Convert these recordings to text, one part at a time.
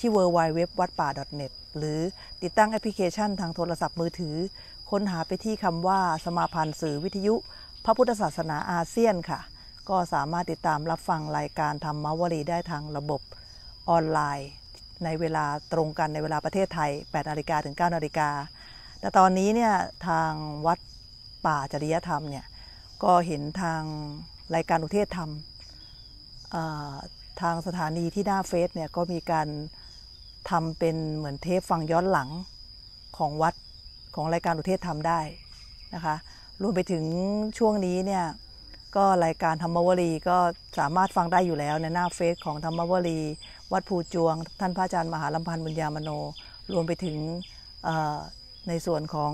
ที่ w w w วัดป่า .net หรือติดตั้งแอปพลิเคชันทางโทรศัพท์มือถือ ค้นหาไปที่คำว่าสมาพันธ์สื่อวิทยุพระพุทธศาสนาอาเซียนค่ะ ก็สามารถติดตามรับฟังรายการธรรมวลีได้ทางระบบออนไลน์ ในเวลาตรงกันในเวลาประเทศไทย8นาฬิกาถึง9นาฬิกาแต่ตอนนี้เนี่ยทางวัดป่าจริยธรรมเนี่ยก็เห็นทางรายการอุเทศธรรมทางสถานีที่หน้าเฟซเนี่ยก็มีการทำเป็นเหมือนเทปฟังย้อนหลังของวัดของรายการอุเทศทาได้ นะคะ รวมไปถึงช่วงนี้เนี่ย ก็รายการธรรมวรีก็สามารถฟังได้อยู่แล้ว ในหน้าเฟซของธรรมวรีวัดภูจวง ท่านพระอาจารย์มหาลำพันธ์บุญญามโน รวมไปถึงในส่วนของ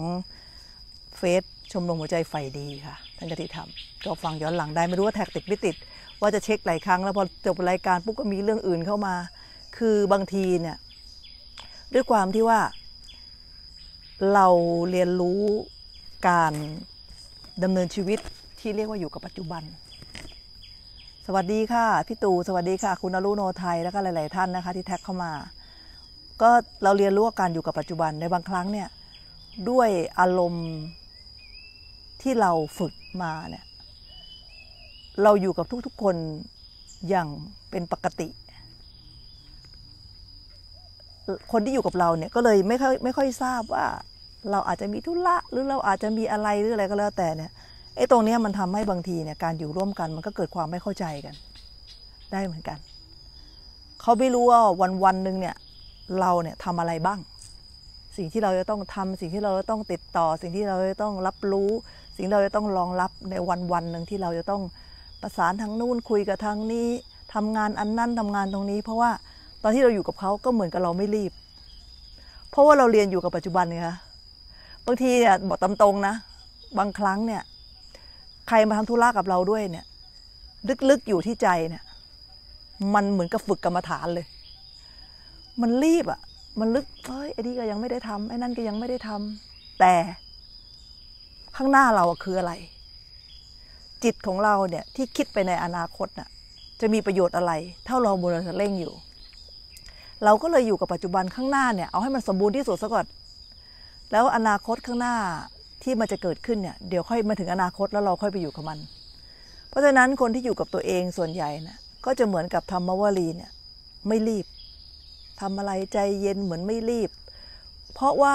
เฟซชมรมหัวใจไฟดีค่ะท่านกติธรรมก็ฟังย้อนหลังได้ไม่รู้ว่าแท็กติดไม่ติดว่าจะเช็คหลายครั้งแล้วพอจบรายการปุ๊บก็มีเรื่องอื่นเข้ามา คือบางทีเนี่ยด้วยความที่ว่าเราเรียนรู้การดำเนินชีวิตที่เรียกว่าอยู่กับปัจจุบัน สวัสดีค่ะ พี่ตู่สวัสดีค่ะ คุณอรุโนไทยแล้วก็หลาย ๆท่านนะคะที่แท็กเข้ามา ก็เราเรียนรู้การอยู่กับปัจจุบันในบางครั้งเนี่ยด้วยอารมณ์ที่เราฝึกมาเนี่ยเราอยู่กับทุกๆคนอย่างเป็นปกติคนที่อยู่กับเราเนี่ยก็เลยไม่ค่อยไม่ค่อยทราบว่า เราอาจจะมีธุระหรือเราอาจจะมีอะไรหรืออะไร ก็แล้วแต่เนี่ยไอ้ตรงนี้มันทำให้บางทีเนี่ยการอยู่ร่วมกันมันก็เกิดความไม่เข้าใจกัน ได้เหมือนกัน เขาไม่รู้ว่าวันวันหนึ่งเนี่ย เราเนี่ยทำอะไรบ้าง สิ่งที่เราจะต้องทำสิ่งที่เราจะต้องติดต่อสิ่งที่เราจะต้องรับรู้ สิ่งเราจะต้องรองรับในวันวันหนึ่งที่เราจะต้องประสานทางนู่นคุยกับทางนี้ ทำงานอันนั้นทำงานตรงนี้เพราะว่าตอนที่เราอยู่กับเขาก็เหมือนกับเราไม่รีบ เพราะว่าเราเรียนอยู่กับปัจจุบันไงคะบางทีเนี่ยบอกตามตรงนะ บางครั้งเนี่ย ใครมาทำธุระกับเราด้วยเนี่ยลึกๆอยู่ที่ใจเนี่ย มันเหมือนกับฝึกกรรมฐานเลย มันรีบอะ่ะ มันลึกเฮ้ยไอ้นี่ก็ยังไม่ได้ทำไอ้นั่นก็ยังไม่ได้ทำ แต่ ข้างหน้าเราคืออะไร จิตของเราเนี่ยที่คิดไปในอนาคตน่ะจะมีประโยชน์อะไรเท่าเราบูรณาเร่งอยู่เราก็เลยอยู่กับปัจจุบันข้างหน้าเนี่ย เอาให้มันสมบูรณ์ที่สุดซะก่อนแล้วอนาคตข้างหน้าที่มันจะเกิดขึ้นเนี่ย เดี๋ยวค่อยมาถึงอนาคตแล้วเราค่อยไปอยู่กับมัน เพราะฉะนั้นคนที่อยู่กับตัวเองส่วนใหญ่นะก็จะเหมือนกับธรรมวารีเนี่ย ไม่รีบทำอะไรใจเย็นเหมือนไม่รีบ เพราะว่า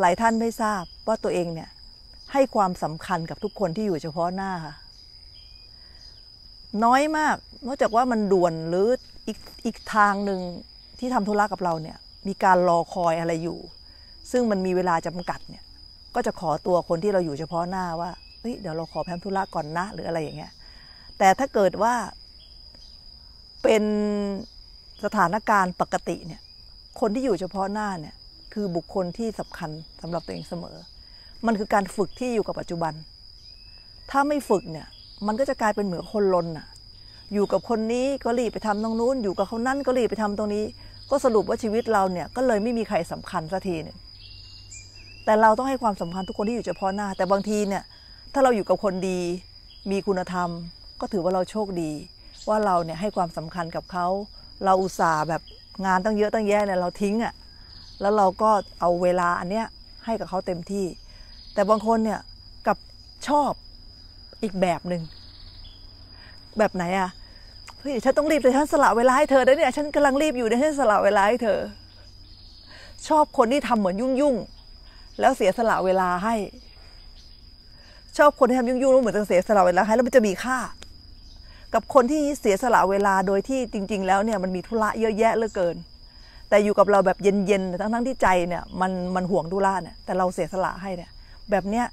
หลายท่านไม่ทราบว่าตัวเองเนี่ย ให้ความสำคัญกับทุกคนที่อยู่เฉพาะหน้าค่ะน้อยมากนอกจากว่ามันด่วนหรืออีกอีกทางหนึ่งที่ทำธุระกับเราเนี่ยมีการรอคอยอะไรอยู่ ซึ่งมันมีเวลาจำกัดเนี่ยก็จะขอตัวคนที่เราอยู่เฉพาะหน้า ว่าเฮ้ยเดี๋ยวเราขอแพมธุระก่อนนะหรืออะไรอย่างเงี้ยแต่ถ้าเกิดว่า เป็นสถานการณ์ปกติเนี่ยคนที่อยู่เฉพาะหน้าเนี่ยคือบุคคลที่สำคัญสำหรับตัวเองเสมอ มันคือการฝึกที่อยู่กับปัจจุบัน ถ้าไม่ฝึกเนี่ย มันก็จะกลายเป็นเหมือนคนลนอ่ะอยู่กับคนนี้ก็รีบไปทำตรงนู้น อยู่กับคนนั้นก็รีบไปทำตรงนี้ ก็สรุปว่าชีวิตเราเนี่ยก็เลยไม่มีใครสำคัญสักทีนึงแต่เราต้องให้ความสำคัญทุกคนที่อยู่เฉพาะหน้า แต่บางทีเนี่ยถ้าเราอยู่กับคนดี มีคุณธรรมก็ถือว่าเราโชคดี ว่าเราเนี่ยให้ความสำคัญกับเขา เราอุตส่าห์แบบงานต้องเยอะต้องแย่เนี่ยเราทิ้งอะ่ะแล้วเราก็เอาเวลาอันเนี้ยให้กับเขาเต็มที่ แต่บางคนเนี่ยกับชอบอีกแบบหนึ่งแบบไหนอะเฮ้ยฉันต้องรีบเลยฉันสละเวลาให้เธอได้เนี่ยฉันกำลังรีบอยู่เนี่ยฉันสละเวลาให้เธอ ชอบคนที่ทำเหมือนยุ่งยุ่งแล้วเสียสละเวลาให้ ชอบคนที่ทำยุ่งยุ่งแล้วเหมือนจะเสียสละเวลาให้แล้วมันจะมีค่า กับคนที่เสียสละเวลาโดยที่จริงๆแล้วเนี่ยมันมีธุระเยอะแยะเหลือเกิน แต่อยู่กับเราแบบเย็นๆทั้งๆที่ใจเนี่ย มันมันห่วงธุระเนี่ยแต่เราเสียสละให้เนี่ย แบบเนี้ย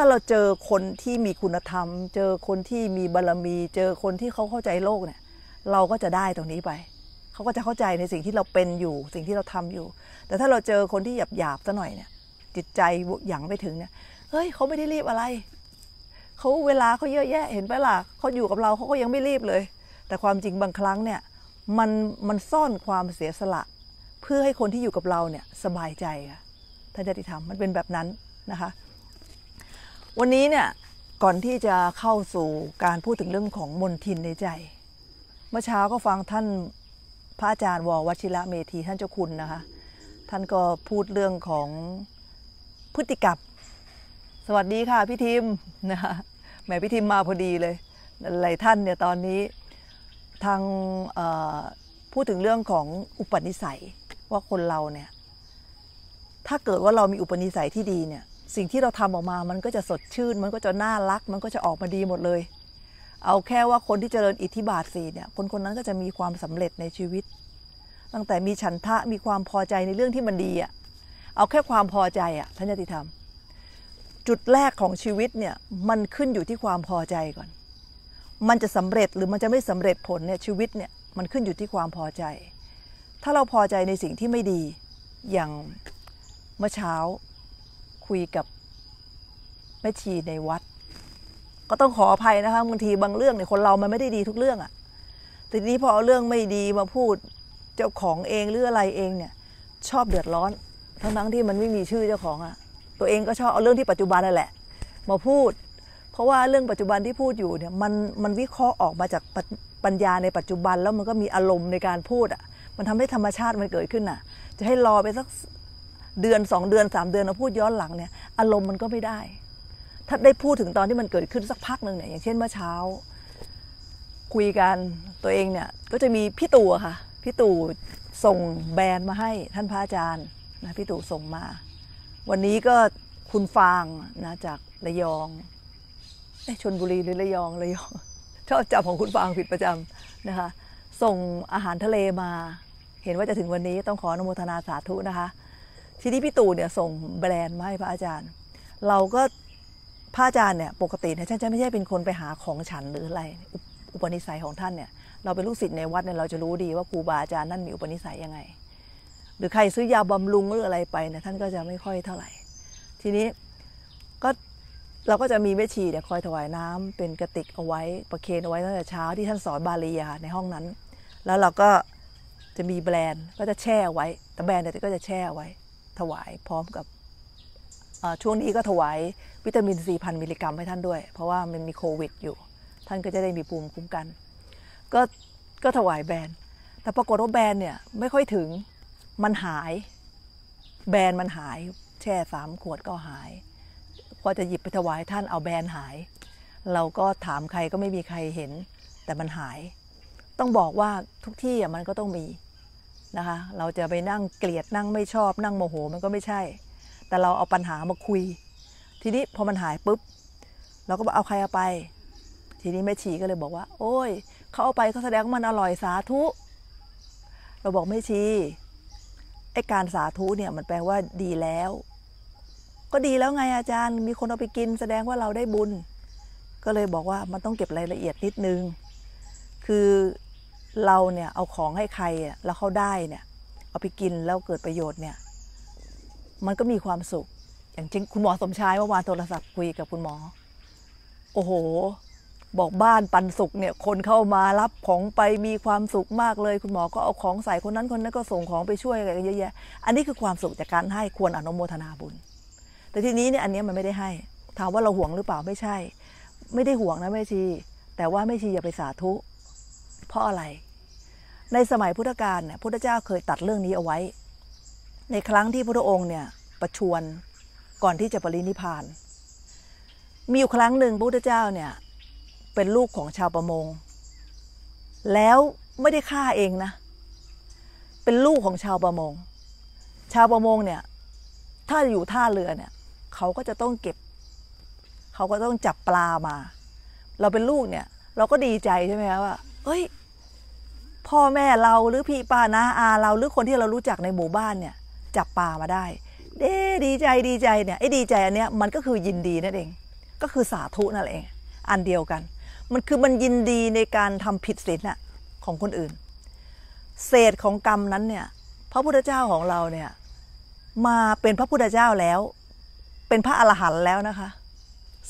ถ้าเราเจอคนที่มีคุณธรรม เจอคนที่มีบารรมี เจอคนที่เขาเข้าใจโลกเนี่ย เราก็จะได้ตรงนี้ไป เขาก็จะเข้าใจในสิ่งที่เราเป็นอยู่ สิ่งที่เราทำอยู่ แต่ถ้าเราเจอคนที่หยาบหยาบซะหน่อยเนี่ย จิตใจหยั่งไปถึงเนี่ยเฮ้ยเขาไม่ได้รีบอะไร เขาเวลาเขาเยอะแยะ เห็นไมล่ะ เขาอยู่กับเราเขาก็ยังไม่รีบเลย แต่ความจริงบางครั้งเนี่ย มันมันซ่อนความเสียสละ เพื่อให้คนที่อยู่กับเราเนี่ยสบายใจค่ะท่านจะติธรรมมันเป็นแบบนั้นนะคะวันนี้เนี่ย ก่อนที่จะเข้าสู่การพูดถึงเรื่องของมนทินในใจ เมื่อเช้าก็ฟังท่านพระอาจารย์ววชิระเมธีท่านเจ้าคุณนะคะท่านก็พูดเรื่องของพฤติกรรมสวัสดีค่ะ พี่ทิมนะคะแหมพี่ทิมมาพอดีเลยหลายท่านเนี่ยตอนนี้ทางพูดถึงเรื่องของอุปนิสัยว่าคนเราเนี่ย ถ้าเกิดว่าเรามีอุปนิสัยที่ดีเนี่ยสิ่งที่เราทำออกมา มันก็จะสดชื่น มันก็จะน่ารัก มันก็จะออกมาดีหมดเลย เอาแค่ว่าคนที่เจริญอิทธิบาทสี่เนี่ย คนคนนั้นก็จะมีความสำเร็จในชีวิต ตั้งแต่มีฉันทะมีความพอใจในเรื่องที่มันดีอะเอาแค่ความพอใจอะท่านยติธรรม จุดแรกของชีวิตเนี่ย มันขึ้นอยู่ที่ความพอใจก่อน มันจะสำเร็จหรือมันจะไม่สำเร็จผลเนี่ย ชีวิตเนี่ย มันขึ้นอยู่ที่ความพอใจ ถ้าเราพอใจในสิ่งที่ไม่ดี อย่างเมื่อเช้าคุยกับแม่ชีในวัด ก็ต้องขออภัยนะคะบางทีบางเรื่องเนี่ยคนเรามันไม่ได้ดีทุกเรื่องอะแต่ทีนี้พอเอาเรื่องไม่ดีมาพูดเจ้าของเองหรืออะไรเองเนี่ยชอบเดือดร้อน ทั้งทั้งที่มันไม่มีชื่อเจ้าของอะตัวเองก็ชอบเอาเรื่องที่ปัจจุบันนั่นแหละ มาพูด เพราะว่าเรื่องปัจจุบันที่พูดอยู่เนี่ยมันมันวิเคราะห์ออกมาจากปัญญาในปัจจุบันแล้วมันก็มีอารมณ์ในการพูดอะ่ะ มันทำให้ธรรมชาติมันเกิดขึ้นะ่ะ จะให้รอไปสักเดือนสองเดือนสามเดือนเราพูดย้อนหลังเนี่ยอารมณ์มันก็ไม่ได้ ถ้าได้พูดถึงตอนที่มันเกิดขึ้นสักพักหนึ่งเนี่ยอย่างเช่นเมื่อเช้า คุยกันตัวเองเนี่ยก็จะมีพี่ตู่ค่ะพี่ตู่ส่งแบรนด์มาให้ท่านพระอาจารย์นะพี่ตู่ส่งมา วันนี้ก็คุณฟางนะจากระยองชนบุรีหรือระยองระยอง ชอบจับของคุณฟางผิดประจำนะคะส่งอาหารทะเลมา เห็นว่าจะถึงวันนี้ต้องขออนุโมทนาสาธุนะคะทีนี้พี่ตู่เนี่ยส่งแบรนด์มาให้พระอาจารย์ เราก็พระอาจารย์เนี่ยปกติเนี่ยท่านจะไม่ใช่เป็นคนไปหาของฉันหรืออะไรอุปนิสัยของท่านเนี่ยเราเป็นลูกศิษย์ในวัดเนี่ยเราจะรู้ดีว่าครูบาอาจารย์นั่นมีอุปนิสัยยังไง หรือใครซื้อยาบำรุงหรืออะไรไปเนี่ยท่านก็จะไม่ค่อยเท่าไหร่ ทีนี้ก็เราก็จะมีแม่ชีเนี่ยคอยถวายน้ำ เป็นกระติกเอาไว้ ประเคนเอาไว้ตั้งแต่เช้าที่ท่านสอนบาลียาในห้องนั้น แล้วเราก็จะมีแบรนด์ก็จะแช่ไว้ แต่แบรนด์เนี่ยก็จะแช่ไว้ถวายพร้อมกับช่วงนี้ก็ถวายวิตามินซีพันมิลลิกรัมให้ท่านด้วย เพราะว่ามันมีโควิด อยู่ ท่านก็จะได้มีภูมิคุ้มกัน ก็ก็ถวายแบรนด์แต่ปรากฏว่าแบรนด์เนี่ยไม่ค่อยถึงมันหาย แบรนด์มันหายแช่สามขวดก็หายพอจะหยิบไปถวายท่านเอาแบรนด์หาย เราก็ถามใครก็ไม่มีใครเห็น แต่มันหายต้องบอกว่าทุกที่มันก็ต้องมีนะคะเราจะไปนั่งเกลียดนั่งไม่ชอบนั่งโมโห มันก็ไม่ใช่ แต่เราเอาปัญหามาคุย ทีนี้พอมันหายปุ๊บ เราก็บอกเอาใครเอาไป ทีนี้แม่ชีก็เลยบอกว่า โอ้ยเขาเอาไปเขาแสดงว่ามันอร่อยสาธุ เราบอกแม่ชีไอการสาธุเนี่ยมันแปลว่าดีแล้ว ก็ดีแล้วไงอาจารย์มีคนเอาไปกินแสดงว่าเราได้บุญ ก็เลยบอกว่ามันต้องเก็บรายละเอียดนิดนึง คือเราเนี่ยเอาของให้ใครแล้วเขาได้เนี่ยเอาไปกินแล้วเกิดประโยชน์เนี่ย มันก็มีความสุข อย่างจริงคุณหมอสมชายเมื่อวานโทรศัพท์คุยกับคุณหมอ โอ้โห บอกบ้านปันสุขเนี่ย คนเข้ามารับของไปมีความสุขมากเลยคุณหมอก็เอาของใส่คนนั้นคนนั้นก็ส่งของไปช่วยอะไรกัน เยอะแยะอันนี้คือความสุขจากการให้ควรอนุโมทนาบุญ แต่ทีนี้เนี่ย อันนี้มันไม่ได้ให้ ถามว่าเราห่วงหรือเปล่าไม่ใช่ ไม่ได้ห่วงนะแม่ชีแต่ว่าแม่ชีอย่าไปสาธุ เพราะอะไรในสมัยพุทธกาลเนี่ยพุทธเจ้าเคยตัดเรื่องนี้เอาไว้ ในครั้งที่พระองค์เนี่ย ประชวรก่อนที่จะปรินิพาน มีอยู่ครั้งหนึ่งพุทธเจ้าเนี่ย เป็นลูกของชาวประมงแล้วไม่ได้ฆ่าเองนะ เป็นลูกของชาวประมง ชาวประมงเนี่ย ถ้าอยู่ท่าเรือเนี่ยเขาก็จะต้องเก็บเขาก็ต้องจับปลามา เราเป็นลูกเนี่ย เราก็ดีใจใช่ไหมคว่า เอ้ยพ่อแม่เราหรือพี่ป้านะอาเราหรือคนที่เรารู้จักในหมู่บ้านเนี่ยจับปลามาได้เด้ดีใจดีใจเนี่ยไอ้ดีใจอันเนี้ยมันก็คือยินดีนั่นเองก็คือสาธุนั่นเอง อันเดียวกัน มันคือมันยินดีในการทำผิดศีลน่ะของคนอื่น เศษของกรรมนั้นเนี่ย พระพุทธเจ้าของเราเนี่ยมาเป็นพระพุทธเจ้าแล้ว เป็นพระอรหันต์แล้วนะคะ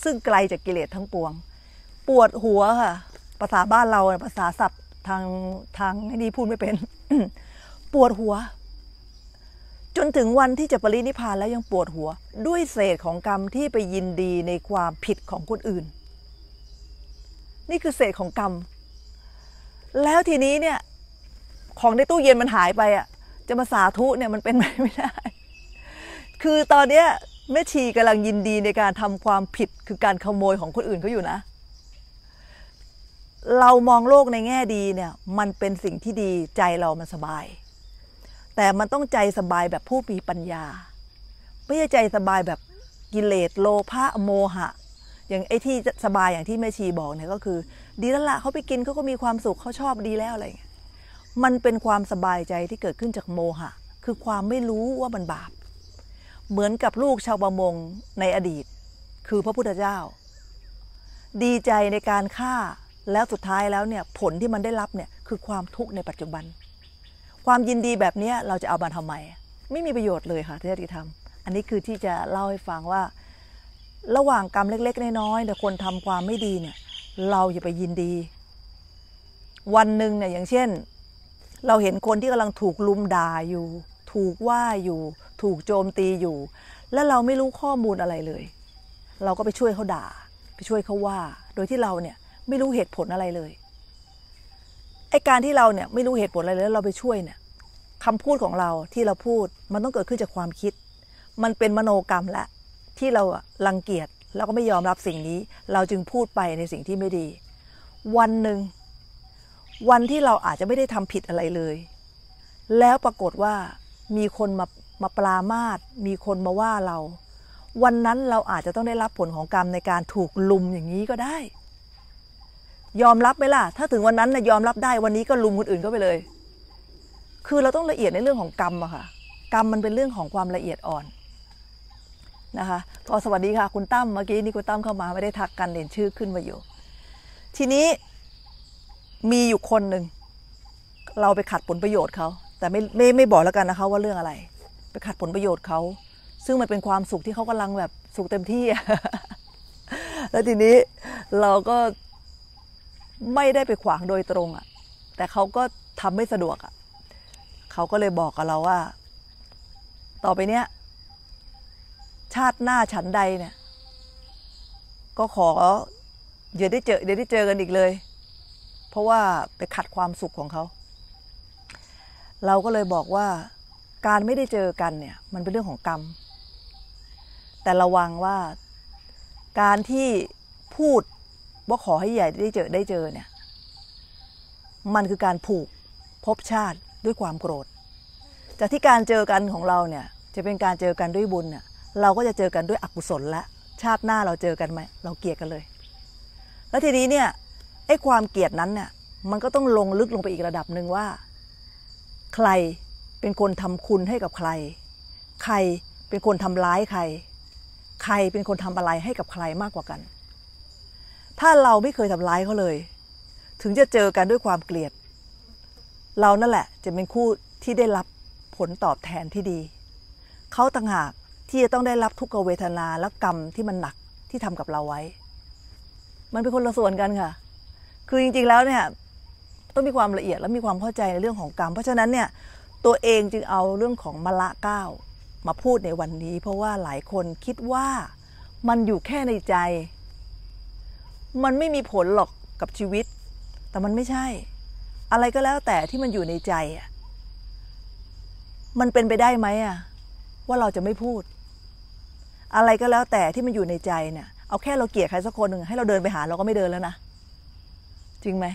ซึ่งไกลจากกิเลสทั้งปวง ปวดหัวค่ะภาษาบ้านเราภาษาศัพท์ทางทางไม่ดีพูดไม่เป็นปวดหัว จนถึงวันที่จะปรินิพานแล้วยังปวดหัว ด้วยเศษของกรรมที่ไปยินดีในความผิดของคนอื่น นี่คือเศษของกรรม แล้วทีนี้เนี่ยของในตู้เย็นมันหายไปอ่ะจะมาสาธุ เนี่ยมันเป็นไปไม่ได้ คือตอนเนี้ยแม่ชีกำลังยินดีในการทำความผิดคือการขโมยของคนอื่นเขาอยู่นะเรามองโลกในแง่ดีเนี่ย มันเป็นสิ่งที่ดีใจเรามันสบาย แต่มันต้องใจสบายแบบผู้มีปัญญา ไม่ใช่ใจสบายแบบกิเลสโลภะโมหะ อย่างไอ้ที่สบายอย่างที่แม่ชีบอกเนี่ยก็คือดีแล้วละเขาไปกินเขาก็มีความสุขเขาชอบดีแล้วอะไรเงี้ยมันเป็นความสบายใจที่เกิดขึ้นจากโมหะคือความไม่รู้ว่ามันบาป เหมือนกับลูกชาวประมงในอดีต คือพระพุทธเจ้า ดีใจในการฆ่าแล้วสุดท้ายแล้วเนี่ยผลที่มันได้รับเนี่ยคือความทุกข์ในปัจจุบัน ความยินดีแบบนี้เราจะเอามาทำไมไม่มีประโยชน์เลยค่ะที่จะทำอันนี้คือที่จะเล่าให้ฟังว่า ระหว่างกรรมเล็กๆ น้อยๆแต่คนทำความไม่ดีเนี่ยเราอย่าไปยินดี วันหนึ่งเนี่ยอย่างเช่น เราเห็นคนที่กำลังถูกลุมด่าอยู่ ถูกว่าอยู่ ถูกโจมตีอยู่ และเราไม่รู้ข้อมูลอะไรเลย เราก็ไปช่วยเขาด่าไปช่วยเขาว่าโดยที่เราเนี่ยไม่รู้เหตุผลอะไรเลย ไอการที่เราเนี่ยไม่รู้เหตุผลอะไรแล้วเราไปช่วยเนี่ยคำพูดของเราที่เราพูด มันต้องเกิดขึ้นจากความคิด มันเป็นมโนกรรมละที่เราลังเกียจเราก็ไม่ยอมรับสิ่งนี้ เราจึงพูดไปในสิ่งที่ไม่ดี วันหนึ่งวันที่เราอาจจะไม่ได้ทำผิดอะไรเลย แล้วปรากฏว่ามีคนมามาปรามาสมีคนมาว่าเรา วันนั้นเราอาจจะต้องได้รับผลของกรรมในการถูกลุมอย่างนี้ก็ได้ยอมรับไหมล่ะ ถ้าถึงวันนั้นนะยอมรับได้ วันนี้ก็ลุมคนอื่นเข้าไปเลย คือเราต้องละเอียดในเรื่องของกรรมอะค่ะ กรรมมันเป็นเรื่องของความละเอียดอ่อนนะคะก็สวัสดีค่ะ คุณตั้ม เมื่อกี้นี่คุณตั้มเข้ามาไม่ได้ทักกันเียนชื่อขึ้นมาอยู่ ทีนี้มีอยู่คนหนึ่งเราไปขัดผลประโยชน์เขา แต่ไม่ไม่ไม่บอกแล้วกันนะคะ ว่าเรื่องอะไร ไปขัดผลประโยชน์เขา ซึ่งมันเป็นความสุขที่เขากำลังแบบสุขเต็มที่ แล้วทีนี้เราก็ไม่ได้ไปขวางโดยตรงอะ่ะ แต่เขาก็ทำไม่สะดวกอะ่ะเขาก็เลยบอกกับเราว่า ต่อไปเนี้ย ชาติหน้าฉันใดเนี่ย ก็ขออย่าได้เจออย่าได้เจอกันอีกเลย เพราะว่าไปขัดความสุขของเขา เราก็เลยบอกว่า การไม่ได้เจอกันเนี่ย มันเป็นเรื่องของกรรม แต่ระวังว่าการที่พูดว่าขอให้ใหญ่ได้เจอได้เจอเนี่ย มันคือการผูกพบชาติด้วยความโกรธ จากที่การเจอกันของเราเนี่ยจะเป็นการเจอกันด้วยบุญเนี่ยเราก็จะเจอกันด้วยอกุศลละ ชาติหน้าเราเจอกันไหมเราเกลียดกันเลย แล้วทีนี้เนี่ยไอ้ความเกลียดนั้นเนี่ยมันก็ต้องลงลึกลงไปอีกระดับหนึ่งว่า ใครเป็นคนทำคุณให้กับใคร ใครเป็นคนทำร้ายใคร ใครเป็นคนทำอะไรให้กับใครมากกว่ากันถ้าเราไม่เคยทำร้ายเขาเลย ถึงจะเจอกันด้วยความเกลียด เรานั่นแหละจะเป็นคู่ที่ได้รับผลตอบแทนที่ดี เขาต่างหากที่จะต้องได้รับทุกเวทนาและกรรมที่มันหนักที่ทำกับเราไว้ มันเป็นคนละส่วนกันค่ะ คือจริงๆ แล้วเนี่ยต้องมีความละเอียดและมีความเข้าใจในเรื่องของกรรม เพราะฉะนั้นเนี่ย ตัวเองจึงเอาเรื่องของมละก้าวมาพูดในวันนี้เพราะว่าหลายคนคิดว่ามันอยู่แค่ในใจมันไม่มีผลหรอกกับชีวิต แต่มันไม่ใช่ อะไรก็แล้วแต่ที่มันอยู่ในใจอ่ะมันเป็นไปได้ไหมอ่ะว่าเราจะไม่พูด อะไรก็แล้วแต่ที่มันอยู่ในใจเนี่ยเอาแค่เราเกลียดใครสักคนหนึ่งให้เราเดินไปหาเราก็ไม่เดินแล้วนะจริงไหม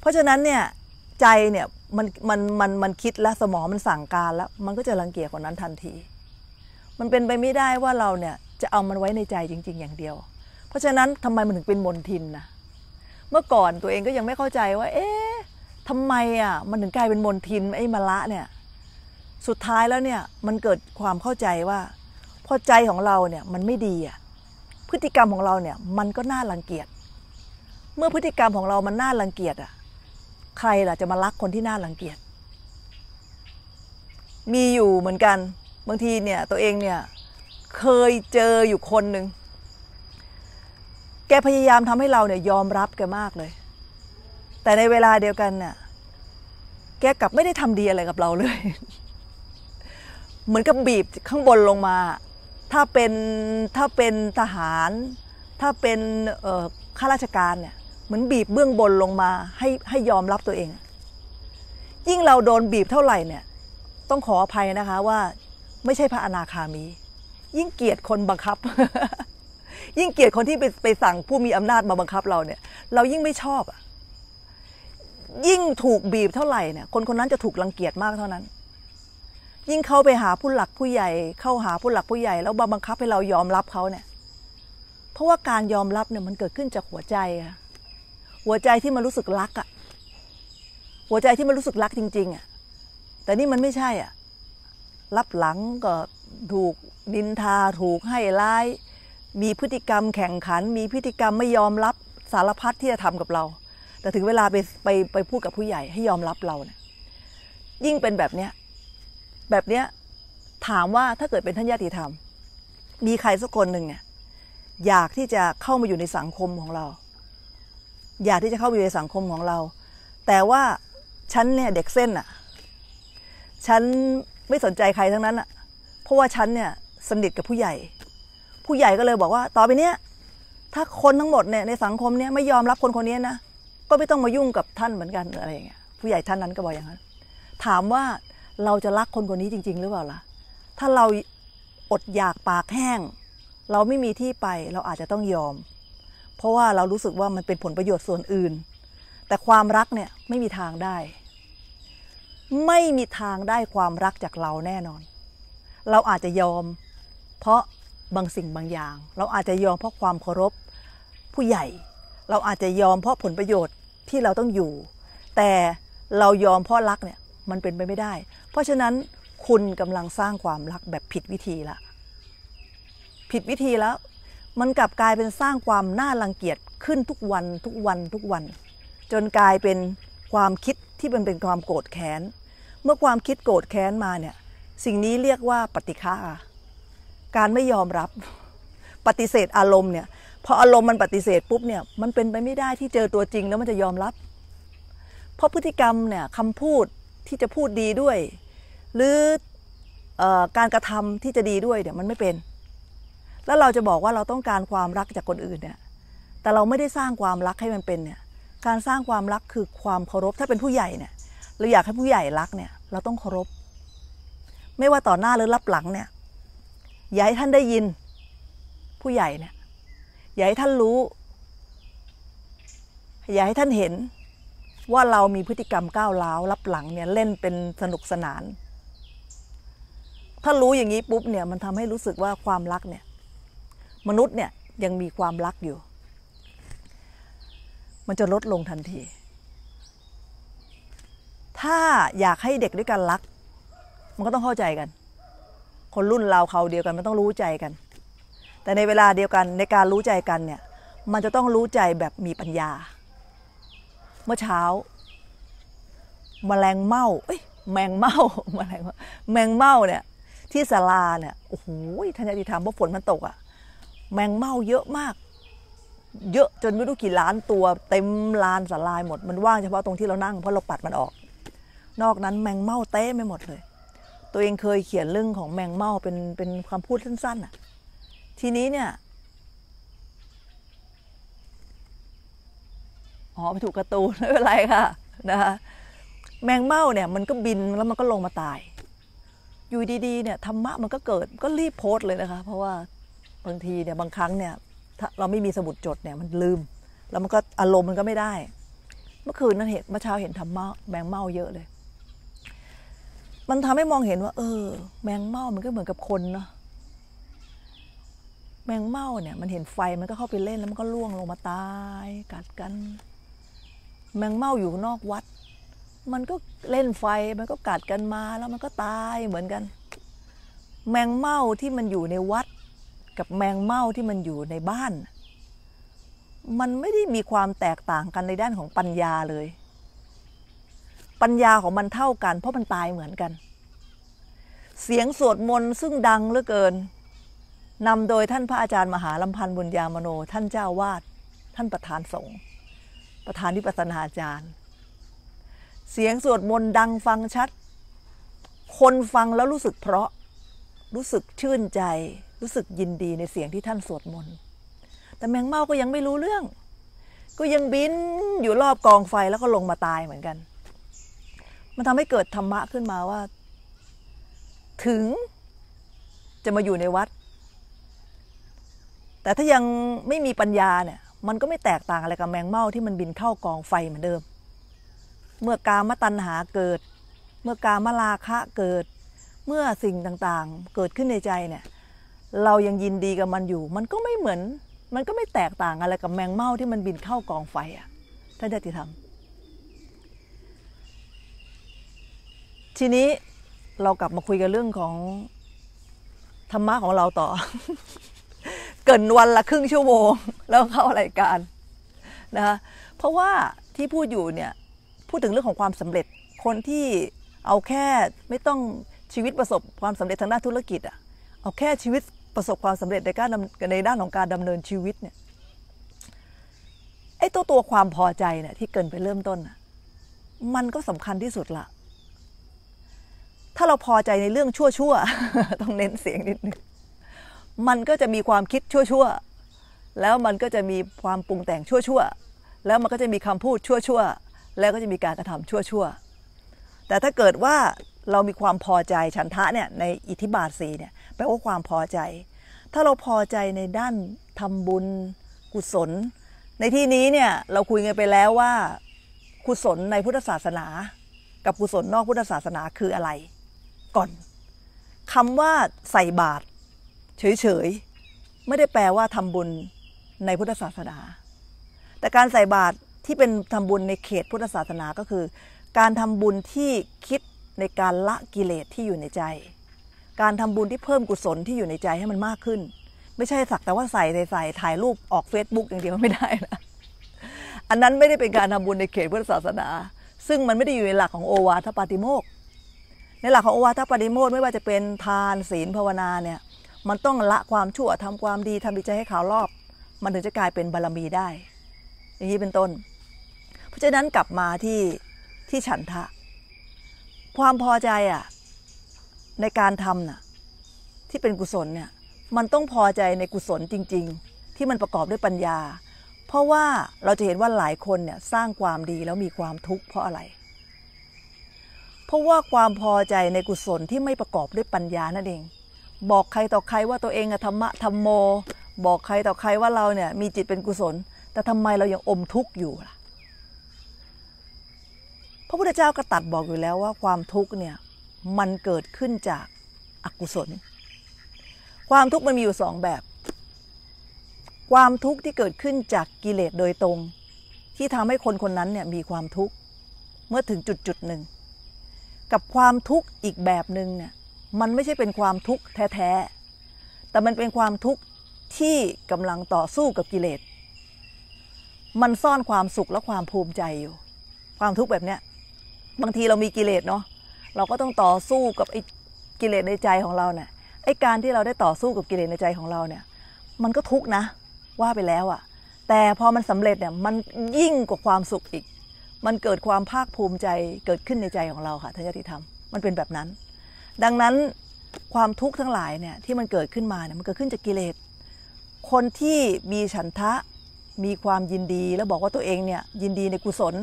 เพราะฉะนั้นเนี่ย ใจเนี่ยมันมันมันมันคิดแล้วสมองมันสั่งการแล้ว มันก็จะรังเกียจคนนั้นทันที มันเป็นไปไม่ได้ว่าเราเนี่ย จะเอามันไว้ในใจจริง ๆ อย่างเดียวเพราะฉะนั้นทำไมมันถึงเป็นมนทินนะ เมื่อก่อนตัวเองก็ยังไม่เข้าใจว่า เอ๊ะทำไมอ่ะมันถึงกลายเป็นมนทินไอ้มะละเนี่ย สุดท้ายแล้วเนี่ยมันเกิดความเข้าใจว่า พอใจของเราเนี่ยมันไม่ดีอ่ะ พฤติกรรมของเราเนี่ยมันก็น่ารังเกียจ เมื่อพฤติกรรมของเรามันน่ารังเกียจอ่ะใครล่ะจะมารักคนที่น่ารังเกียจ มีอยู่เหมือนกันบางทีเนี่ยตัวเองเนี่ยเคยเจออยู่คนหนึ่งแกพยายามทำให้เราเนี่ย ยอมรับแกมากเลย แต่ในเวลาเดียวกันน่ะแกกลับไม่ได้ทำดีอะไรกับเราเลย เหมือนกับบีบข้างบนลงมา ถ้าเป็นถ้าเป็นทหาร ถ้าเป็นข้าราชการเนี่ย เหมือนบีบเบื้องบนลงมา ให้ให้ยอมรับตัวเอง ยิ่งเราโดนบีบเท่าไหร่เนี่ย ต้องขออภัยนะคะว่า ไม่ใช่พระอนาคามี ยิ่งเกลียดคนบังคับยิ่งเกลียดคนที่ไปไปสั่งผู้มีอำนาจมาบังคับเราเนี่ย เรายิ่งไม่ชอบอ่ะยิ่งถูกบีบเท่าไหร่เนี่ยคน คนนั้นจะถูกรังเกียจมากเท่านั้น ยิ่งเข้าไปหาผู้หลักผู้ใหญ่ เข้าหาผู้หลักผู้ใหญ่ แล้วบังคับให้เรายอมรับเขาเนี่ย เพราะว่าการยอมรับเนี่ยมันเกิดขึ้นจากหัวใจอะหัวใจที่มันรู้สึกรักอะหัวใจที่มันรู้สึกรักจริงๆอะแต่นี่มันไม่ใช่อะรับหลังก็ถูกนินทาถูกให้ร้ายมีพฤติกรรมแข่งขัน มีพฤติกรรมไม่ยอมรับสารพัดที่จะทำกับเรา แต่ถึงเวลาไปไปไปพูดกับผู้ใหญ่ให้ยอมรับเราเนะี่ย ยิ่งเป็นแบบเนี้ย แบบเนี้ย ถามว่าถ้าเกิดเป็นท่านญาติธรรม มีใครสักคนหนึ่งเนี่ยอยากที่จะเข้ามาอยู่ในสังคมของเรา อยากที่จะเข้าอยู่ในสังคมของเรา แต่ว่าฉันเนี่ยเด็กเส้นอะ่ะ ฉันไม่สนใจใครทั้งนั้นอะ่ะ เพราะว่าฉันเนี่ยสนิทกับผู้ใหญ่ผู้ใหญ่ก็เลยบอกว่าต่อไปเนี้ย ถ้าคนทั้งหมดเนี่ยในสังคมเนี่ยไม่ยอมรับคนคนนี้นะ ก็ไม่ต้องมายุ่งกับท่านเหมือนกันอะไรอย่างเงี้ยผู้ใหญ่ท่านนั้นก็บอกอย่างนั้นถามว่าเราจะรักคนคนนี้จริง ๆ หรือเปล่าล่ะถ้าเราอดอยากปากแห้ง เราไม่มีที่ไปเราอาจจะต้องยอม เพราะว่าเรารู้สึกว่ามันเป็นผลประโยชน์ส่วนอื่น แต่ความรักเนี่ยไม่มีทางได้ ไม่มีทางได้ความรักจากเราแน่นอน เราอาจจะยอม เพราะบางสิ่งบางอย่าง เราอาจจะยอมเพราะความเคารพผู้ใหญ่เราอาจจะยอมเพราะผลประโยชน์ที่เราต้องอยู่ แต่เรายอมเพราะรักเนี่ยมันเป็นไปไม่ได้ เพราะฉะนั้นคุณกำลังสร้างความรักแบบผิดวิธีละ ผิดวิธีแล้ว มันกลับกลายเป็นสร้างความน่ารังเกียจขึ้นทุกวันทุกวันทุกวัน จนกลายเป็นความคิดที่มันเป็นความโกรธแค้นเมื่อความคิดโกรธแค้นมาเนี่ยสิ่งนี้เรียกว่าปฏิฆาการไม่ยอมรับปฏิเสธอารมณ์เนี่ยพออารมณ์มันปฏิเสธปุ๊บเนี่ยมันเป็นไปไม่ได้ที่เจอตัวจริงแล้วมันจะยอมรับ เพราะพฤติกรรมเนี่ยคำพูดที่จะพูดดีด้วยหรืออการกระทำที่จะดีด้วยเนี่ยมันไม่เป็น แล้วเราจะบอกว่าเราต้องการความรักจากคนอื่นเนี่ยแต่เราไม่ได้สร้างความรักให้มันเป็นเนี่ยการสร้างความรักคือความเคารพถ้าเป็นผู้ใหญ่เนี่ยเราอยากให้ผู้ใหญ่รักเนี่ยเราต้องเคารพไม่ว่าต่อหน้าหรือรับหลังเนี่ยอย่าให้ท่านได้ยิน ผู้ใหญ่เนี่ยอย่าให้ท่านรู้อย่าให้ท่านเห็นว่าเรามีพฤติกรรมก้าวร้าวรับหลังเนี่ยเล่นเป็นสนุกสนาน ถ้ารู้อย่างนี้ปุ๊บเนี่ยมันทำให้รู้สึกว่าความรักเนี่ยมนุษย์เนี่ยยังมีความรักอยู่ มันจะลดลงทันที ถ้าอยากให้เด็กด้วยกันรัก มันก็ต้องเข้าใจกันคนรุ่นเราเขาเดียวกันมันต้องรู้ใจกัน แต่ในเวลาเดียวกันในการรู้ใจกันเนี่ย มันจะต้องรู้ใจแบบมีปัญญา เมื่อเช้า แมลงเมาเอ้แมงเม่าแมลงแมงเม่าเนี่ยที่สาลาเนี่ยโอ้โหท่านยติธรรมเพราะฝนมันตกอะแมงเม่าเยอะมาก เยอะจนไม่รู้กี่ล้านตัวเต็มลานสาลาหมด มันว่างเฉพาะตรงที่เรานั่งเพราะเราปัดมันออก นอกนั้นแมงเม่าเต้ไม่หมดเลยตัวเองเคยเขียนเรื่องของแมงเม่าเป็นเป็นคำพูดสั้นๆอ่ะ ทีนี้เนี่ยอ๋อไปถูกกระตูนไม่เป็นไรค่ะนะคะแมงเม่าเนี่ย มันก็บินแล้วมันก็ลงมาตาย อยู่ดี ๆเนี่ยธรรมะมันก็เกิดก็รีบโพสเลยนะคะ เพราะว่าบางทีเนี่ยบางครั้งเนี่ยเราไม่มีสมุดจดเนี่ยมันลืมแล้วมันก็อารมณ์มันก็ไม่ได้ เมื่อคืนนั้นเห็นเมื่อเช้าเห็นธรรมะแมงเม่าเยอะเลยมันทำให้มองเห็นว่า เออ แมงเม่ามันก็เหมือนกับคนเนาะแมงเม่าเนี่ย มันเห็นไฟมันก็เข้าไปเล่นแล้วมันก็ล่วงลงมาตายกัดกัน แมงเม่าอยู่นอกวัด มันก็เล่นไฟมันก็กัดกันมา แล้วมันก็ตายเหมือนกัน แมงเม่าที่มันอยู่ในวัด กับแมงเม่าที่มันอยู่ในบ้าน มันไม่ได้มีความแตกต่างกันในด้านของปัญญาเลยปัญญาของมันเท่ากันเพราะมันตายเหมือนกัน เสียงสวดมนต์ซึ่งดังเหลือเกิน นำโดยท่านพระอาจารย์มหาลำพันธ์บุญญามโนท่านเจ้าวาดท่านประธานสงฆ์ประธานที่ปัสนาอาจารย์ เสียงสวดมนต์ดังฟังชัด คนฟังแล้วรู้สึกเพราะรู้สึกชื่นใจ รู้สึกยินดีในเสียงที่ท่านสวดมนต์แต่แมงเม่าก็ยังไม่รู้เรื่อง ก็ยังบินอยู่รอบกองไฟแล้วก็ลงมาตายเหมือนกันมันทำให้เกิดธรรมะขึ้นมาว่า ถึงจะมาอยู่ในวัด แต่ถ้ายังไม่มีปัญญาเนี่ย มันก็ไม่แตกต่างอะไรกับแมงเม่าที่มันบินเข้ากองไฟเหมือนเดิม เมื่อกามตัณหาเกิด เมื่อกามราคะเกิดเมื่อสิ่งต่างๆเกิดขึ้นในใจเนี่ย เรายังยินดีกับมันอยู่ มันก็ไม่เหมือน มันก็ไม่แตกต่างอะไรกับแมงเม่าที่มันบินเข้ากองไฟอะท่านจะติธรรมทีนี้เรากลับมาคุยกันเรื่องของธรรมะของเราต่อ เกินวันละครึ่งชั่วโมงแล้วเข้ารายการนะคะเพราะว่าที่พูดอยู่เนี่ยพูดถึงเรื่องของความสำเร็จ คนที่เอาแค่ไม่ต้องชีวิตประสบความสำเร็จทางด้านธุรกิจอะเอาแค่ชีวิตประสบความสำเร็จในการในด้านของการดำเนินชีวิตเนี่ยไอ้ตัวตัวความพอใจเนี่ยที่เกินไปเริ่มต้นมันก็สำคัญที่สุดละถ้าเราพอใจในเรื่องชั่วๆ ต้องเน้นเสียงนิดนึง มันก็จะมีความคิดชั่วๆแล้วมันก็จะมีความปรุงแต่งชั่วๆ แล้วมันก็จะมีคำพูดชั่วๆ แล้วก็จะมีการกระทำชั่วๆ แต่ถ้าเกิดว่าเรามีความพอใจฉันทะเนี่ยในอิทธิบาทสีเนี่ยแปลว่าความพอใจ ถ้าเราพอใจในด้านทำบุญกุศล ในที่นี้เนี่ยเราคุยกันไปแล้วว่ากุศลในพุทธศาสนา กับกุศลนอกพุทธศาสนาคืออะไรก่อนคำว่าใส่บาตรเฉยๆไม่ได้แปลว่าทำบุญในพุทธศาสนาแต่การใส่บาตรที่เป็นทำบุญในเขตพุทธศาสนาก็คือ การทำบุญที่คิดในการละกิเลสที่อยู่ในใจ การทำบุญที่เพิ่มกุศลที่อยู่ในใจให้มันมากขึ้น ไม่ใช่สักแต่ว่าใส่ใส่ถ่ายรูปออกเฟซบุ๊กอย่างเดียวไม่ได้นะอันนั้นไม่ได้เป็นการทำบุญในเขตพุทธศาสนา ซึ่งมันไม่ได้อยู่ในหลักของโอวาทปาติโมกในหลักของโอวาทปฏิโมทไม่ว่าจะเป็นทานศีลภาวนา เนี่ย มันต้องละความชั่วทำความดีทำดีใจให้ ขาวรอบ มัน ถึง จะกลายเป็นบารรมี ได้ อย่างนี้เป็นต้น เพราะฉะนั้นกลับมาที่ที่ฉันทะ ความพอใจอ่ะในการทำน่ะที่เป็นกุศลเนี่ยมันต้องพอใจในกุศลจริง ๆ ที่มันประกอบด้วยปัญญา เพราะว่าเราจะเห็นว่าหลายคนเนี่ยสร้างความดีแล้วมีความทุกข์เพราะอะไรเพราะว่าความพอใจในกุศลที่ไม่ประกอบด้วยปัญญานั่นเอง บอกใครต่อใครว่าตัวเองธรรมะธรรมโม บอกใครต่อใครว่าเราเนี่ยมีจิตเป็นกุศล แต่ทำไมเรายังอมทุกข์อยู่ล่ะ พระพุทธเจ้าก็ตัดบอกอยู่แล้วว่า ความทุกข์เนี่ยมันเกิดขึ้นจากอกุศล ความทุกข์มันมีอยู่สองแบบ ความทุกข์ที่เกิดขึ้นจากกิเลสโดยตรง ที่ทำให้คนคนนั้นเนี่ยมีความทุกข์เมื่อถึงจุดจุดหนึ่งกับความทุกข์อีกแบบหนึ่งเนี่ยมันไม่ใช่เป็นความทุกข์แท้ๆ แต่มันเป็นความทุกข์ที่กำลังต่อสู้กับกิเลส มันซ่อนความสุขและความภูมิใจอยู่ ความทุกข์แบบเนี้ยบางทีเรามีกิเลสเนาะเราก็ต้องต่อสู้กับไอ้กิเลสในใจของเราเนี่ยไอ้การที่เราได้ต่อสู้กับกิเลสในใจของเราเนี่ยมันก็ทุกข์นะว่าไปแล้วอะ่ะแต่พอมันสำเร็จเนี่ยมันยิ่งกว่าความสุขอีกมันเกิดความภาคภูมิใจเกิดขึ้นในใจของเราค่ะทันญติธรรม มันเป็นแบบนั้น ดังนั้นความทุกข์ทั้งหลายเนี่ยที่มันเกิดขึ้นมาเนี่ยมันเกิดขึ้นจากกิเลส คนที่มีฉันทะมีความยินดีแล้วบอกว่าตัวเองเนี่ย ยินดีในกุศล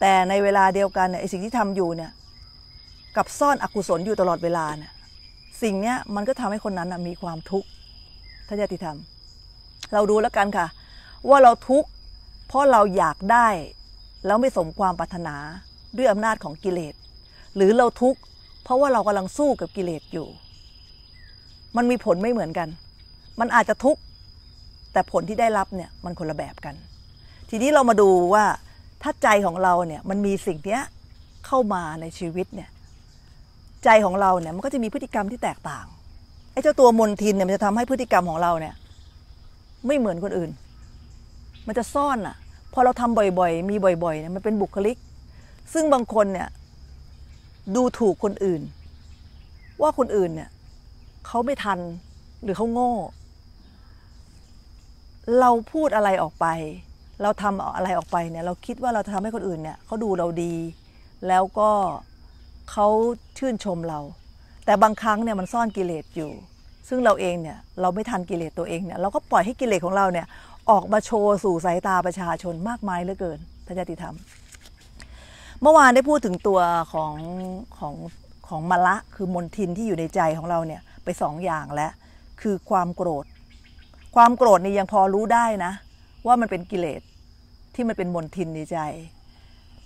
แต่ในเวลาเดียวกันเนี่ยไอสิ่งที่ทำอยู่เนี่ยกับซ่อนอกุศลอยู่ตลอดเวลาเนี่ยสิ่งเนี้ย มันก็ทำให้คนนั้นมีความทุกข์ทันญติธรรมเราดูแล้วกันค่ะ ว่าเราทุกข์เพราะเราอยากได้แล้วไม่สมความปรารถนาด้วยอำนาจของกิเลส หรือเราทุกข์เพราะว่าเรากำลังสู้กับกิเลสอยู่ มันมีผลไม่เหมือนกัน มันอาจจะทุกข์แต่ผลที่ได้รับเนี่ยมันคนละแบบกัน ทีนี้เรามาดูว่า ถ้าใจของเราเนี่ยมันมีสิ่งเนี้ยเข้ามาในชีวิตเนี่ย ใจของเราเนี่ยมันก็จะมีพฤติกรรมที่แตกต่างไอ้เจ้าตัวมนทินเนี่ยมันจะทำให้พฤติกรรมของเราเนี่ย ไม่เหมือนคนอื่น มันจะซ่อนอะพอเราทำบ่อยๆ มีบ่อยๆเนี่ยมันเป็นบุคลิก ซึ่งบางคนเนี่ยดูถูกคนอื่นว่าคนอื่นเนี่ยเขาไม่ทันหรือเขาโง่ เราพูดอะไรออกไป เราทำอะไรออกไปเนี่ยเราคิดว่าเราจะทำให้คนอื่นเนี่ยเขาดูเราดี แล้วก็เขาชื่นชมเรา แต่บางครั้งเนี่ยมันซ่อนกิเลสอยู่ ซึ่งเราเองเนี่ยเราไม่ทันกิเลสตัวเองเนี่ยเราก็ปล่อยให้กิเลสของเราเนี่ยออกมาโชว์ สู่สายตาประชาชนมากมายเหลือเกินพระจญาติธรรม เมื่อวานได้พูดถึงตัวของของของมละคือมนทินที่อยู่ในใจของเราเนี่ย ไปสองอย่างแล้วคือความโกรธ ความโกรธนี่ยังพอรู้ได้นะ ว่ามันเป็นกิเลสที่มันเป็นมนทินในใจ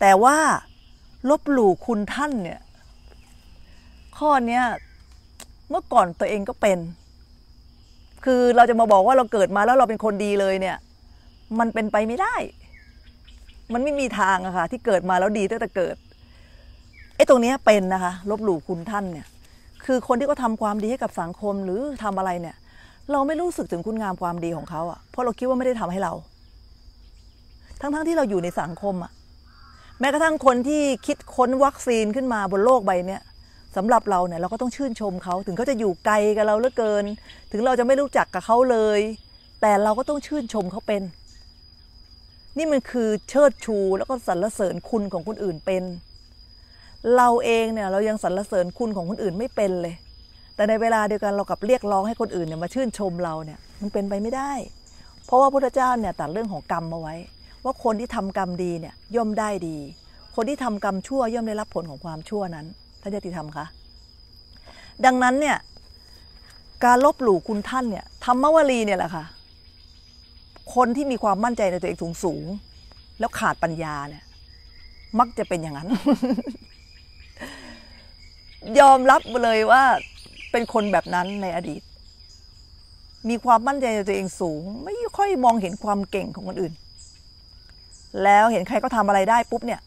แต่ว่าลบหลู่คุณท่านเนี่ย ข้อเนี้ยเมื่อก่อนตัวเองก็เป็นคือเราจะมาบอกว่าเราเกิดมาแล้วเราเป็นคนดีเลยเนี่ย มันเป็นไปไม่ได้ มันไม่มีทางอะค่ะที่เกิดมาแล้วดีตั้งแต่เกิดไอ้ตรงนี้เป็นนะคะ ลบหลู่คุณท่านเนี่ย คือคนที่เขาทาความดีให้กับสังคมหรือทำอะไรเนี่ย เราไม่รู้สึกถึงคุณงามความดีของเขาอะเพราะเราคิดว่าไม่ได้ทำให้เรา ทั้งๆทที่เราอยู่ในสังคมอะแม้กระทั่งคนที่คิดค้นวัคซีนขึ้นมาบนโลกใบเนี้ยสำหรับเราเนี่ยเราก็ต้องชื่นชมเขาถึงเขาจะอยู่ไกลกับเราเหลือเกิน ถึงเราจะไม่รู้จักกับเขาเลย แต่เราก็ต้องชื่นชมเขาเป็น นี่มันคือเชิดชู แล้วก็สรรเสริญคุณของคนอื่นเป็น เราเองเนี่ย เรายังสรรเสริญคุณของคนอื่นไม่เป็นเลย แต่ในเวลาเดียวกันเรากับเรียกร้องให้คนอื่นเนี่ยมาชื่นชมเราเนี่ยมันเป็นไปไม่ได้ เพราะว่าพระเจ้าเนี่ยตัดเรื่องของกรรมมาไว้ ว่าคนที่ทำกรรมดีเนี่ยย่อมได้ดี คนที่ทำกรรมชั่วย่อมได้รับผลของความชั่วนั้นท่านยติธรรมคะ ดังนั้นเนี่ย การลบหลู่คุณท่านเนี่ย ธรรมวลีเนี่ยแหละค่ะ คนที่มีความมั่นใจในตัวเองสูงสูง แล้วขาดปัญญาเนี่ย มักจะเป็นอย่างนั้น ยอมรับเลยว่า เป็นคนแบบนั้นในอดีต มีความมั่นใจในตัวเองสูง ไม่ค่อยมองเห็นความเก่งของคนอื่น แล้วเห็นใครก็ทำอะไรได้ปุ๊บเนี่ย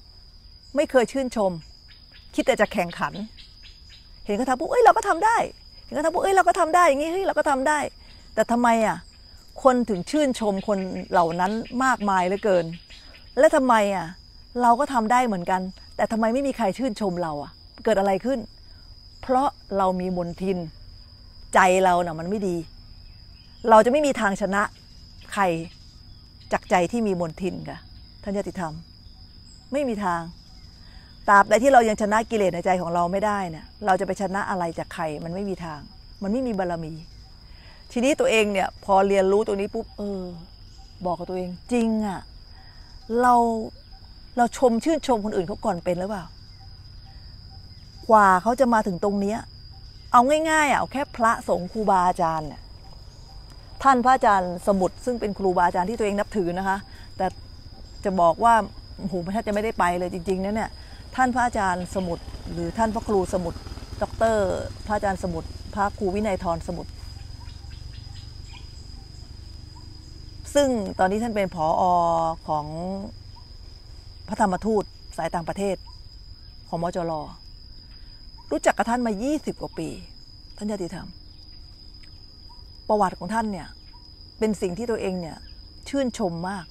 ไม่เคยชื่นชมคิดแต่จะแข่งขัน เห็นเขาทำปุ๊บเอ้ยเราก็ทำได้ เห็นเขาทำปุ๊บเอ้ยเราก็ทำได้อย่างนี้ เฮ้ยเราก็ทำได้ แต่ทำไมอ่ะ คนถึงชื่นชมคนเหล่านั้นมากมายเหลือเกิน และทำไมอ่ะเราก็ทำได้เหมือนกัน แต่ทำไมไม่มีใครชื่นชมเราอ่ะ เกิดอะไรขึ้น เพราะเรามีมนทินใจเราเนะ่ะมันไม่ดี เราจะไม่มีทางชนะ ใครจากใจที่มีมนทินค่ะท่านยติธรรมไม่มีทางตราบใดที่เรายังชนะกิเลสในใจของเราไม่ได้เนี่ย เราจะไปชนะอะไรจากใคร มันไม่มีทาง มันไม่มีบารรมี ทีนี้ตัวเองเนี่ย พอเรียนรู้ตัวนี้ปุ๊บ เออ บอกกับตัวเอง จริงอะ่ะ เรา เราชมชื่นชมคนอื่นเขาก่อนเป็นหรือเปล่ากว่าเขาจะมาถึงตรงเนี้ย เอาง่ายๆอ่ะเอาแค่พระสงฆ์ครูบาอาจารย์เนี่ย ท่านพระอาจารย์สมุดซึ่งเป็นครูบาอาจารย์ที่ตัวเองนับถือนะคะ แต่จะบอกว่าโอ้โหท่านจะไม่ได้ไปเลยจริงๆนะเนี่ยท่านพระอาจารย์สมุดหรือท่านพระครูสมุดด็ออกเตร์พระอาจารย์สมุดพระครูวินัยทรสมุดซึ่งตอนนี้ท่านเป็นผออของพระธรรมทูตสายต่างประเทศของมจรรู้จักกับท่านมา 20 กว่าปีท่านญาติธรรมประวัติของท่านเนี่ยเป็นสิ่งที่ตัวเองเนี่ยชื่นชมมาก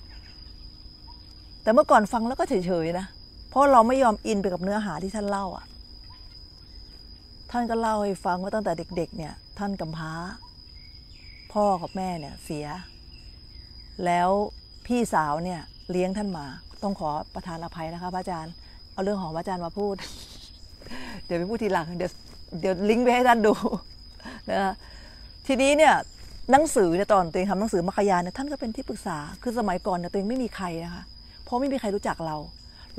แต่เมื่อก่อนฟังแล้วก็เฉยๆนะพราะเราไม่ยอมอินไปกับเนื้อหาที่ท่านเล่าอ่ะ ท่านก็เล่าให้ฟังว่าตั้งแต่เด็กๆเนี่ยท่านกำพร้า พ่อกับแม่เนี่ยเสีย แล้วพี่สาวเนี่ยเลี้ยงท่านมา ต้องขอประทานอภัยนะคะพระอาจารย์เอาเรื่องของพระอาจารย์มาพูด เดี๋ยวไปพูดทีหลัง เดี๋ยวเดี๋ยวลิงก์ไปให้ท่านดูนะทีนี้เนี่ยหนังสือเนี่ย ตอนตัวเองทำหนังสือมัคคยานเนี่ยท่านก็เป็นที่ปรึกษาคือสมัยก่อนเนี่ยตัวเองไม่มีใครนะคะเพราะไม่มีใครรู้จักเรา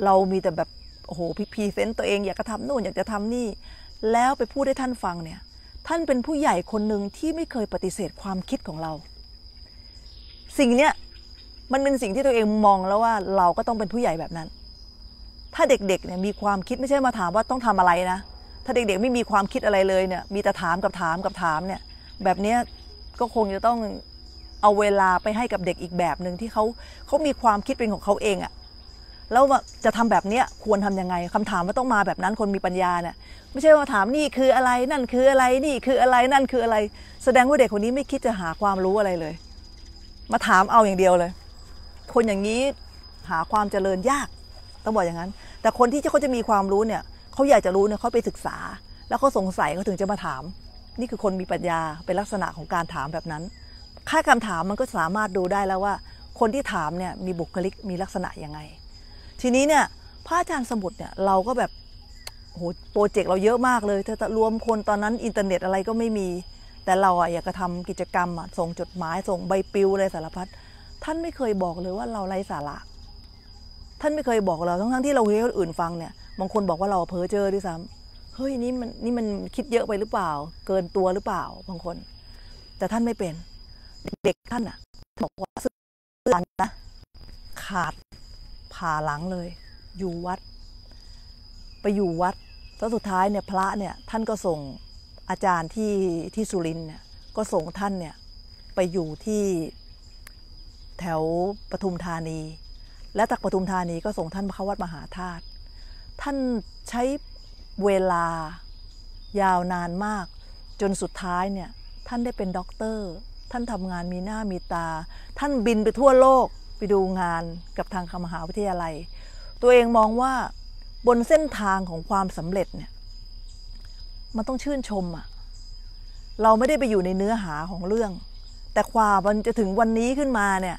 เรา มีแต่ แบบโอ้โหพีเซนต์ตัวเอง อยากจะทำโน่น อยากจะทำนี่ แล้ว ไป พูดให้ท่าน ฟัง เนี่ย ท่าน เป็น ผู้ ใหญ่ คนหนึ่งที่ ไม่ เคย ปฏิเสธ ความ คิด ของเรา สิ่ง เนี้ย มัน เป็น สิ่ง ที่ ตัวเอง มอง แล้ว ว่า เราก็ต้อง เป็น ผู้ ใหญ่ แบบ นั้น ถ้า เด็ก ๆ เนี่ย มี ความ คิด ไม่ ใช่ มา ถาม ว่า ต้องทำอะไร นะ ถ้า เด็ก ๆ ไม่ มี ความ คิด อะไร เลย เนี่ย มี แต่ ถาม กับ ถาม กับ ถาม เนี่ย แบบ เนี้ย ก็ คง จะ ต้อง เอา เวลา ไป ให้ กับเด็กอีกแบบหนึ่งที่เขาเขามีความคิดเป็นของเขาเองอะแล้วจะทำแบบเนี้ยควรทํำยังไง คำถามว่าต้องมาแบบนั้นคนมีปัญญาเนี่ยไม่ใช่ว่าถามนี่คืออะไรนั่นคืออะไรนี่คืออะไรนั่นคืออะไร แสดงว่าเด็กคนนี้ไม่คิดจะหาความรู้อะไรเลย มาถามเอาอย่างเดียวเลย คนอย่างนี้หาความเจริญยาก ต้องบอกอย่างนั้น แต่คนที่เขาจะมีความรู้เนี่ย เขาอยากจะรู้เนี่ยเขาไปศึกษา แล้วเขาสงสัยเขาถึงจะมาถาม นี่คือคนมีปัญญาเป็นลักษณะของการถามแบบนั้นค่าคำถามมันก็สามารถดูได้แล้วว่า คนที่ถามเนี่ยมีบุคลิกมีลักษณะยังไงทีนี้เนี่ยพระอาจารย์สมุดเนี่ย เราก็แบบโหโปรเจกต์เราเยอะมากเลย ถ้ารวมคนตอนนั้นอินเทอร์เน็ตอะไรก็ไม่มีแต่เราอะอยากจะทำกิจกรรมอะส่งจดหมายส่งใบปลิวอะไรสารพัดท่านไม่เคยบอกเลยว่าเราไร้สาระท่านไม่เคยบอกเราทั้งทั้งที่เราเห้คนอื่นฟังเนี่ยบางคนบอกว่าเราเพ้อเจอด้วยซ้ำเฮ้ยนี่มันนี่มันคิดเยอะไปหรือเปล่า เกินตัวหรือเปล่าบางคนแต่ท่านไม่เป็นเด็กท่านอ่ะ บอกว่าสื่อสารนะ ขาดผ่าหลังเลย อยู่วัด ไปอยู่วัดแล้วสุดท้ายเนี่ยพระเนี่ยท่านก็ส่งอาจารย์ที่ที่สุรินเนี่ย ก็ส่งท่านเนี่ยไปอยู่ที่แถวปทุมธานี และจากปทุมธานีก็ส่งท่านเข้าวัดมหาธาตุ ท่านใช้เวลายาวนานมาก จนสุดท้ายเนี่ยท่านได้เป็นด็อกเตอร์ ท่านทำงานมีหน้ามีตา ท่านบินไปทั่วโลกไปดูงานกับทางมหาวิทยาลัย ตัวเองมองว่าบนเส้นทางของความสำเร็จเนี่ย มันต้องชื่นชมอะเราไม่ได้ไปอยู่ในเนื้อหาของเรื่อง แต่ความมันจะถึงวันนี้ขึ้นมาเนี่ย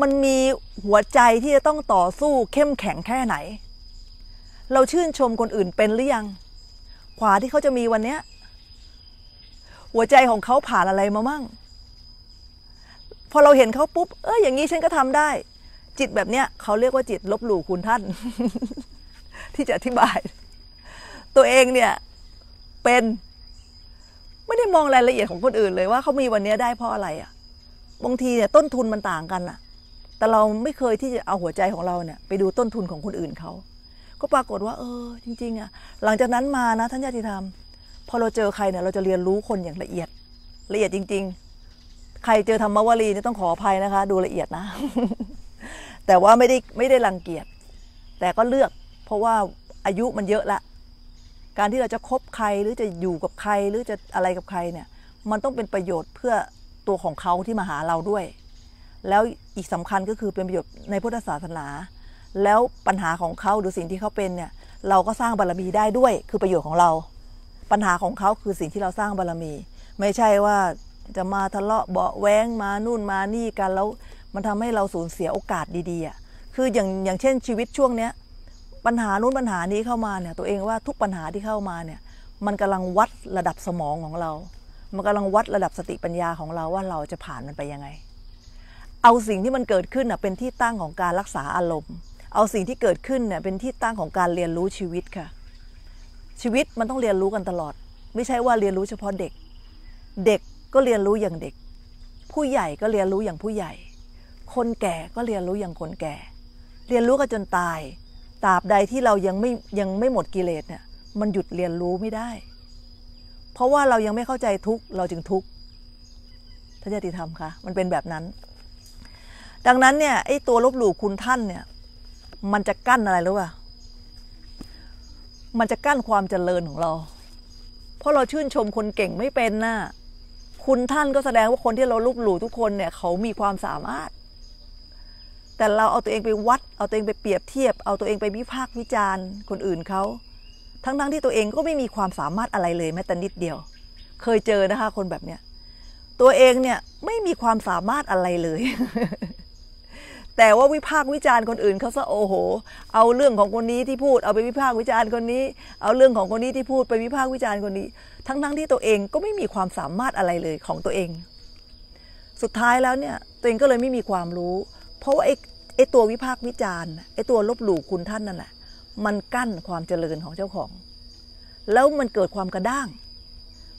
มันมีหัวใจที่จะต้องต่อสู้เข้มแข็งแค่ไหน เราชื่นชมคนอื่นเป็นหรือยังขวาที่เขาจะมีวันเนี้ย หัวใจของเขาผ่านอะไรมามั่งพอเราเห็นเขาปุ๊บเอออย่างนี้ฉันก็ทำได้ จิตแบบเนี้ยเขาเรียกว่าจิต ลบหลู่คุณท่าน ที่จะอธิบาย ตัวเองเนี่ยเป็น ไม่ได้มองรายละเอียดของคนอื่นเลยว่าเขามีวันนี้ได้เพราะอะไรอะ่ะบางทีเนี่ยต้นทุนมันต่างกันอะ่ะ แต่เราไม่เคยที่จะเอาหัวใจของเราเนี่ย ไปดูต้นทุนของคนอื่นเขาก็ปรากฏว่า เออจริง ๆอะ่ะ หลังจากนั้นมานะท่านญาติธรรมพอเราเจอใครเนี่ย เราจะเรียนรู้คนอย่างละเอียดละเอียดจริง ๆใครเจอธรรมวลีนี่ต้องขออภัยนะคะ ดูละเอียดนะ แต่ว่าไม่ได้ไม่ได้รังเกียจแต่ก็เลือก เพราะว่าอายุมันเยอะละ การที่เราจะคบใครหรือจะอยู่กับใครหรือจะอะไรกับใครเนี่ย มันต้องเป็นประโยชน์เพื่อตัวของเขาที่มาหาเราด้วย แล้วอีกสำคัญก็คือเป็นประโยชน์ในพุทธศาสนา แล้วปัญหาของเขาหรือสิ่งที่เขาเป็นเนี่ย เราก็สร้างบารรมีได้ด้วย คือประโยชน์ของเรา ปัญหาของเขาคือสิ่งที่เราสร้างบารรมี ไม่ใช่ว่าจะมาทะเลาะเบาแว้งมานู่นมานี่กันแล้วมันทำให้เราสูญเสียโอกาสดีๆอ่ะคืออย่างอย่างเช่นชีวิตช่วงเนี้ยปัญหานู้นปัญหานี้เข้ามาเนี่ยตัวเองว่าทุกปัญหาที่เข้ามาเนี่ยมันกำลังวัดระดับสมองของเรา มันกำลังวัดระดับสติปัญญาของเราว่าเราจะผ่านมันไปยังไง เอาสิ่งที่มันเกิดขึ้นเป็นที่ตั้งของการรักษาอารมณ์ เอาสิ่งที่เกิดขึ้นเนี่ยเป็นที่ตั้งของการเรียนรู้ชีวิตค่ะ ชีวิตมันต้องเรียนรู้กันตลอด ไม่ใช่ว่าเรียนรู้เฉพาะเด็ก เด็กก็เรียนรู้อย่างเด็ก ผู้ใหญ่ก็เรียนรู้อย่างผู้ใหญ่ คนแก่ก็เรียนรู้อย่างคนแก่ เรียนรู้กันจนตายตราบใดที่เรายังไม่ยังไม่หมดกิเลสเนี่ยมันหยุดเรียนรู้ไม่ได้ เพราะว่าเรายังไม่เข้าใจทุกเราจึงทุกท่านญาติธรรมคะมันเป็นแบบนั้น ดังนั้นเนี่ยไอ้ตัวลบหลู่คุณท่านเนี่ยมันจะกั้นอะไรรู้ป่ะมันจะกั้นความเจริญของเรา เพราะเราชื่นชมคนเก่งไม่เป็นนะ่ะคุณท่านก็แสดงว่าคนที่เราลูบหลู่ทุกคนเนี่ยเขามีความสามารถ แต่เราเอาตัวเองไปวัดเอาตัวเองไปเปรียบเทียบเอาตัวเองไปวิพากษ์วิจารณ์คนอื่นเขา ทั้งๆทที่ตัวเองก็ไม่มีความสามารถอะไรเลยแม้แต่นิดเดียว เคยเจอนะคะ คนแบบเนี้ย ตัวเองเนี่ยไม่มีความสามารถอะไรเลยแต่ว่าวิพากษ์วิจารณ์คนอื่น เขาซะโอ้โห เอาเรื่องของคนนี้ที่พูดเอาไปวิพากษ์วิจารณ์คนนี้ เอาเรื่องของคนนี้ที่พูดไปวิพากษ์วิจารณ์คนนี้ ทั้งๆทที่ตัวเองก็ไม่มีความสามารถอะไรเลยของตัวเอง สุดท้ายแล้วเนี่ย ตัวเองก็เลยไม่มีความรู้ เพราะว่าไอ้ไอ้ตัววิพากษ์วิจารณ์ไอ้ตัวลบหลู่คุณท่านนั่นแหละมันกั้นความเจริญของเจ้าของ แล้วมันเกิดความกระด้าง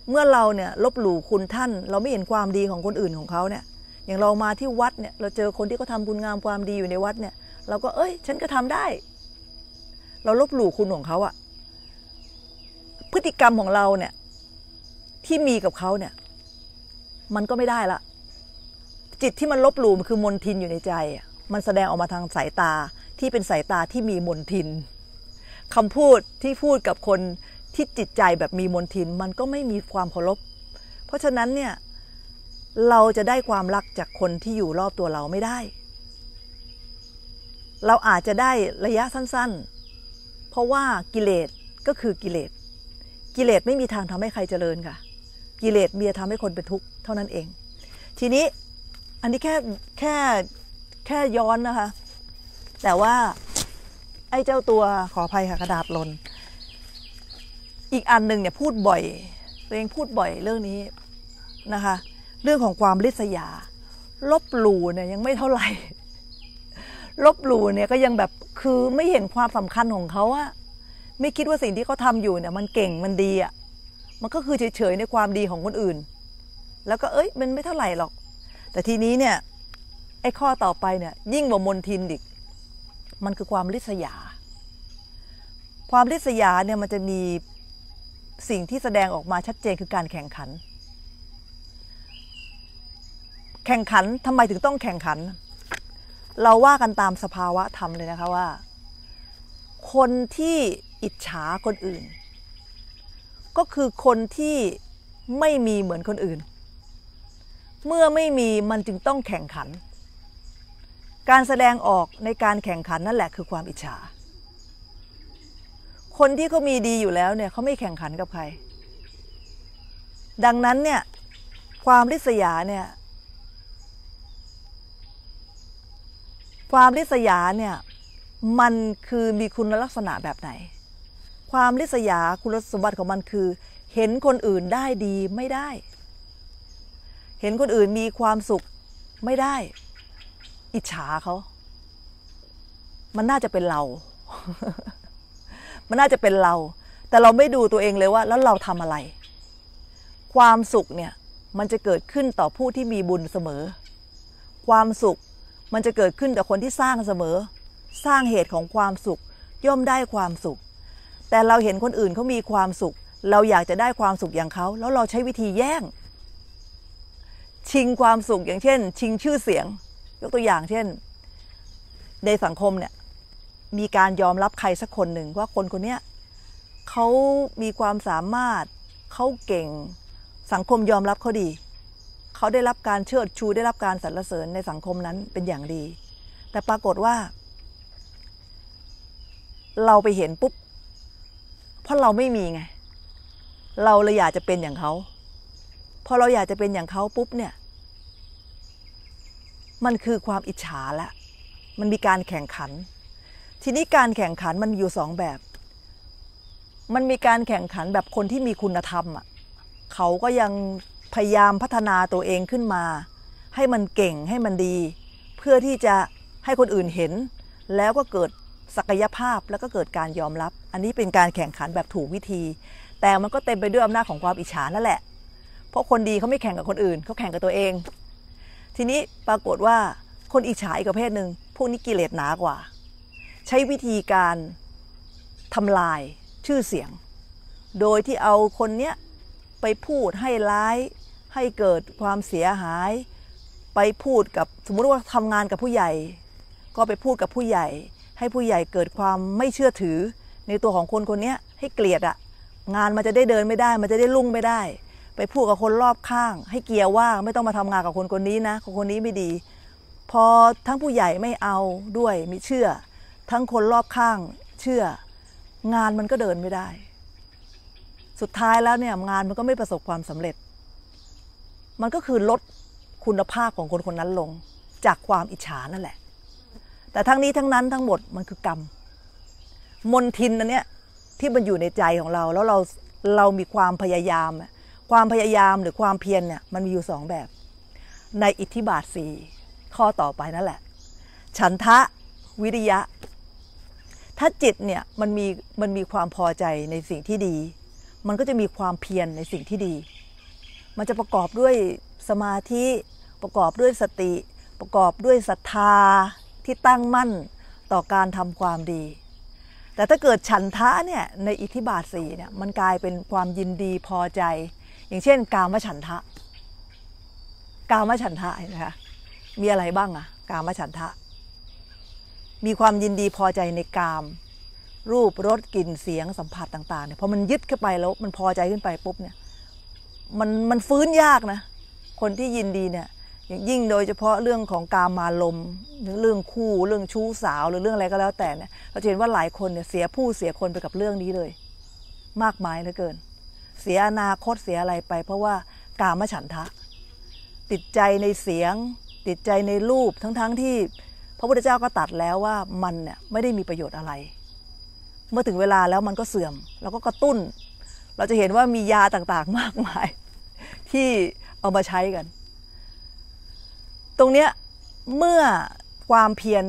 เมื่อเราเนี่ยลบหลู่คุณท่าน เราไม่เห็นความดีของคนอื่นของเขาเนี่ยอย่างเรามาที่วัดเนี่ยเราเจอคนที่เขาทาคุณงามความดีอยู่ในวัดเนี่ย เราก็เอ้ย ฉันก็ทำได้ เราลบหลู่คุณของเขาอะพฤติกรรมของเราเนี่ยที่มีกับเขาเนี่ย มันก็ไม่ได้ละจิตที่มันลบหลู่มันคือมนทินอยู่ในใจ มันแสดงออกมาทางสายตาที่เป็นสายตาที่มีมนทินคำพูดที่พูดกับคนที่จิตใจแบบมีมนทิน มันก็ไม่มีความเคารพเพราะฉะนั้นเนี่ยเราจะได้ความรักจากคนที่อยู่รอบตัวเราไม่ได้ เราอาจจะได้ระยะสั้นๆ เพราะว่ากิเลสก็คือกิเลส กิเลสไม่มีทางทำให้ใครเจริญค่ะ กิเลสมีทำให้คนเป็นทุกข์เท่านั้นเอง ทีนี้อันนี้แค่แค่แค่ย้อนนะคะ แต่ว่าไอ้เจ้าตัวขออภัยค่ะกระดาษลน อีกอันหนึ่งเนี่ยพูดบ่อยเองพูดบ่อยเรื่องนี้นะคะเรื่องของความลิษยา ลบหลู่เนี่ยยังไม่เท่าไหร่ลบหลู่เนี่ยก็ยังแบบคือไม่เห็นความสำคัญของเขาอะไม่คิดว่าสิ่งที่เขาทาอยู่เนี่ย มันเก่งมันดีอะมันก็คือเฉยๆในความดีของคนอื่น แล้วก็เอ้ยมันไม่เท่าไหร่หรอก แต่ทีนี้เนี่ยไอ้ข้อต่อไปเนี่ยยิ่งกว่ามนทินอีก มันคือความลิษยา ความลิษยาเนี่ยมันจะมีสิ่งที่แสดงออกมาชัดเจนคือการแข่งขันแข่งขันทำไมถึงต้องแข่งขัน เราว่ากันตามสภาวะธรรมเลยนะคะว่า คนที่อิจฉาคนอื่น ก็คือคนที่ไม่มีเหมือนคนอื่น เมื่อไม่มีมันจึงต้องแข่งขัน การแสดงออกในการแข่งขันนั่นแหละคือความอิจฉา คนที่เขามีดีอยู่แล้วเนี่ยเขาไม่แข่งขันกับใครดังนั้นเนี่ยความริษยาเนี่ยความริษยาเนี่ย มันคือมีคุณลักษณะแบบไหน ความริษยาคุณสมบัติของมันคือ เห็นคนอื่นได้ดีไม่ได้ เห็นคนอื่นมีความสุขไม่ได้ อิจฉาเขา มันน่าจะเป็นเรา มันน่าจะเป็นเรา แต่เราไม่ดูตัวเองเลยว่า แล้วเราทำอะไร ความสุขเนี่ย มันจะเกิดขึ้นต่อผู้ที่มีบุญเสมอ ความสุขมันจะเกิดขึ้นกับคนที่สร้างเสมอสร้างเหตุของความสุขย่อมได้ความสุข แต่เราเห็นคนอื่นเขา มีความสุข เราอยากจะได้ความสุขอย่างเขาแล้วเราใช้วิธีแย่งชิงความสุขอย่างเช่น ชิงชื่อเสียงยกตัวอย่างเช่น ในสังคมเนี่ยมีการยอมรับใครสักคนหนึ่งว่าคนคนนี้เขามีความสามารถเขาเก่งสังคมยอมรับเขาดีเขาได้รับการเชิดชูได้รับการสรรเสริญในสังคมนั้นเป็นอย่างดี แต่ปรากฏว่า เราไปเห็นปุ๊บเพราะเราไม่มีไง เราเลยอยากจะเป็นอย่างเขาพอเราอยากจะเป็นอย่างเขาปุ๊บเนี่ย มันคือความอิจฉาละ มันมีการแข่งขัน ทีนี้การแข่งขันมันอยู่สองแบบ มันมีการแข่งขันแบบคนที่มีคุณธรรมอ่ะเขาก็ยังพยายามพัฒนาตัวเองขึ้นมา ให้มันเก่งให้มันดี เพื่อที่จะให้คนอื่นเห็น แล้วก็เกิดศักยภาพแล้วก็เกิดการยอมรับ อันนี้เป็นการแข่งขันแบบถูกวิธี แต่มันก็เต็มไปด้วยอำนาจของความอิจฉานั่นแหละ เพราะคนดีเขาไม่แข่งกับคนอื่น เขาแข่งกับตัวเอง ทีนี้ปรากฏว่าคนอิจฉาอีกประเภทหนึ่งพวกนี้กิเลสหนากว่า ใช้วิธีการทำลายชื่อเสียง โดยที่เอาคนเนี้ยไปพูดให้ร้ายให้เกิดความเสียหาย ไปพูดกับสมมติว่าทำงานกับผู้ใหญ่ ก็ไปพูดกับผู้ใหญ่ ให้ผู้ใหญ่เกิดความไม่เชื่อถือ ในตัวของคนคนนี้ให้เกลียดอะงานมันจะได้เดินไม่ได้ มันจะได้ลุ่งไม่ได้ ไปพูดกับคนรอบข้าง ให้เกียร์ว่างไม่ต้องมาทำงานกับคนคนนี้นะคนคนนี้ไม่ดี พอทั้งผู้ใหญ่ไม่เอาด้วยมีเชื่อ ทั้งคนรอบข้างเชื่อ งานมันก็เดินไม่ได้สุดท้ายแล้วเนี่ยงาน มันก็ไม่ประสบความสำเร็จ มันก็คือลดคุณภาพของคนคนนั้นลงจากความอิจฉานั่นแหละ แต่ทั้งนี้ทั้งนั้นทั้งหมดมันคือกรรม มนทินอันเนี้ยที่มันอยู่ในใจของเรา แล้วเราเรามีความพยายาม ความพยายามหรือความเพียรเนี่ยมันมีอยู่สองแบบในอิทธิบาทสี่ข้อต่อไปนั่นแหละฉันทะวิริยะ ถ้าจิตเนี่ยมันมีมันมีความพอใจในสิ่งที่ดีมันก็จะมีความเพียรในสิ่งที่ดี มันจะประกอบด้วยสมาธิ ประกอบด้วยสติ ประกอบด้วยศรัทธาที่ตั้งมั่นต่อการทำความดี แต่ถ้าเกิดฉันทะเนี่ยในอิทธิบาทสี่เนี่ย มันกลายเป็นความยินดีพอใจ อย่างเช่น กามฉันทะ กามฉันทะนะคะ มีอะไรบ้างอะ กามฉันทะ มีความยินดีพอใจในกามรูปรสกลิ่นเสียงสัมผัสต่างๆเนี่ยพอมันยึดเข้าไปแล้วมันพอใจขึ้นไปปุ๊บเนี่ยมันมันฟื้นยากนะ คนที่ยินดีเนี่ยยิ่งโดยเฉพาะเรื่องของกามาลมเรื่องคู่เรื่องชู้สาวหรือเรื่องอะไรก็แล้วแต่เนี่ยเราเห็นว่าหลายคนเนี่ยเสียผู้เสียคนไปกับเรื่องนี้เลย มากมายเหลือเกิน เสียอนาคตเสียอะไรไป เพราะว่ากามฉันทะ ติดใจในเสียงติดใจในรูปทั้งๆทที่พระพุทธเจ้าก็ตัดแล้วว่ามันเนี่ยไม่ได้มีประโยชน์อะไรเมื่อถึงเวลาแล้วมันก็เสื่อม แล้วก็กระตุ้น เราจะเห็นว่ามียาต่างๆมากมายที่เอามาใช้กัน ตรงเนี้ย เมื่อความเพียร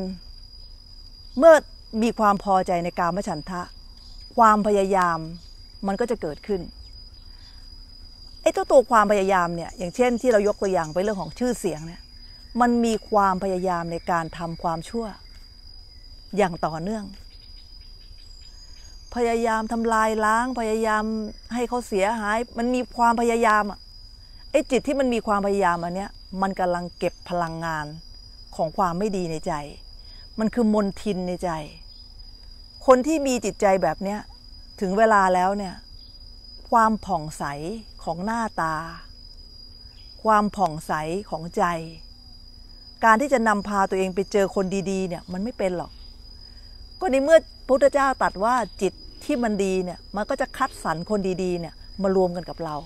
เมื่อมีความพอใจในการมฉันทะ ความพยายามมันก็จะเกิดขึ้นไอ้ตัวตัวความพยายามเนี่ย อย่างเช่น ที่เรายกตัวอย่างไปเรื่องของชื่อเสียงเนี่ยมันมีความพยายามในการทำความชั่วอย่างต่อเนื่องพยายามทำลายล้างพยายามให้เขาเสียหาย มันมีความพยายามอ่ะ ไอ้จิตที่มันมีความพยายามอันเนี้ย มันกำลังเก็บพลังงานของความไม่ดีในใจ มันคือมนทินในใจ คนที่มีจิตใจแบบเนี้ย ถึงเวลาแล้วเนี่ย ความผ่องใสของหน้าตา ความผ่องใสของใจ การที่จะนำพาตัวเองไปเจอคนดีๆ เนี่ยมันไม่เป็นหรอกก็ในเมื่อพุทธเจ้าตัดว่าจิตที่มันดีเนี่ย มันก็จะคัดสรรคนดีๆเนี่ย มารวมกันกับเรา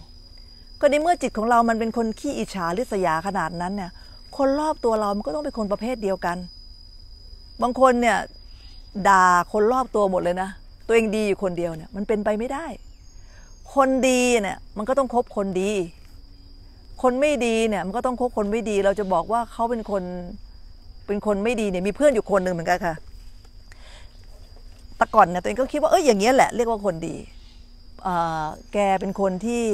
ก็ในเมื่อจิตของเรามันเป็นคนขี้อิจฉาริษยาขนาดนั้นเนี่ย คนรอบตัวเรามันก็ต้องเป็นคนประเภทเดียวกัน บางคนเนี่ย ด่าคนรอบตัวหมดเลยนะ ตัวเองดีอยู่คนเดียวเนี่ย มันเป็นไปไม่ได้ คนดีเนี่ย มันก็ต้องคบคนดี คนไม่ดีเนี่ย มันก็ต้องคบคนไม่ดีเราจะบอกว่าเขาเป็นคนเป็นคนไม่ดีเนี่ยมีเพื่อนอยู่คนหนึ่งเหมือนกันค่ะแต่ก่อนเนี่ยตัวเองก็คิดว่าเอออย่างเงี้ยแหละเรียกว่าคนดี แกเป็นคนที่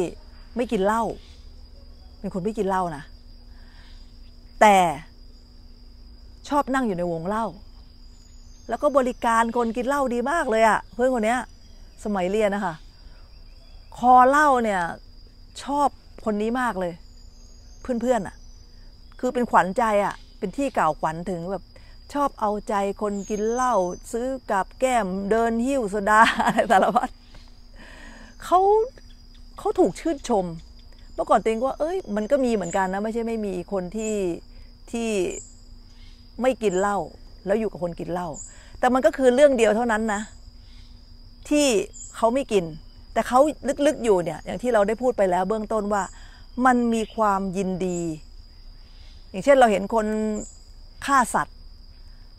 ไม่กินเหล้า เป็นคนไม่กินเหล้านะ แต่ชอบนั่งอยู่ในวงเหล้า แล้วก็บริการคนกินเหล้าดีมากเลยอะเพื่อนคนเนี้ย สมัยเรียนนะคะคอเหล้าเนี่ย ชอบคนนี้มากเลย เพื่อนๆอะคือเป็นขวัญใจอะเป็นที่กล่าวขวัญถึงแบบชอบเอาใจคนกินเหล้าซื้อกับแก้มเดินหิ้วโซดาอะไรสารพัดเขาเขาถูกชื่นชม เมื่อก่อนตัวเองว่าเอ้ย มันก็มีเหมือนกันนะ ไม่ใช่ไม่มีคนที่ที่ไม่กินเหล้าแล้วอยู่กับคนกินเหล้า แต่มันก็คือเรื่องเดียวเท่านั้นนะ ที่เขาไม่กิน แต่เขาลึกๆอยู่เนี่ย อย่างที่เราได้พูดไปแล้ว เบื้องต้นว่ามันมีความยินดี อย่างเช่นเราเห็นคนฆ่าสัตว์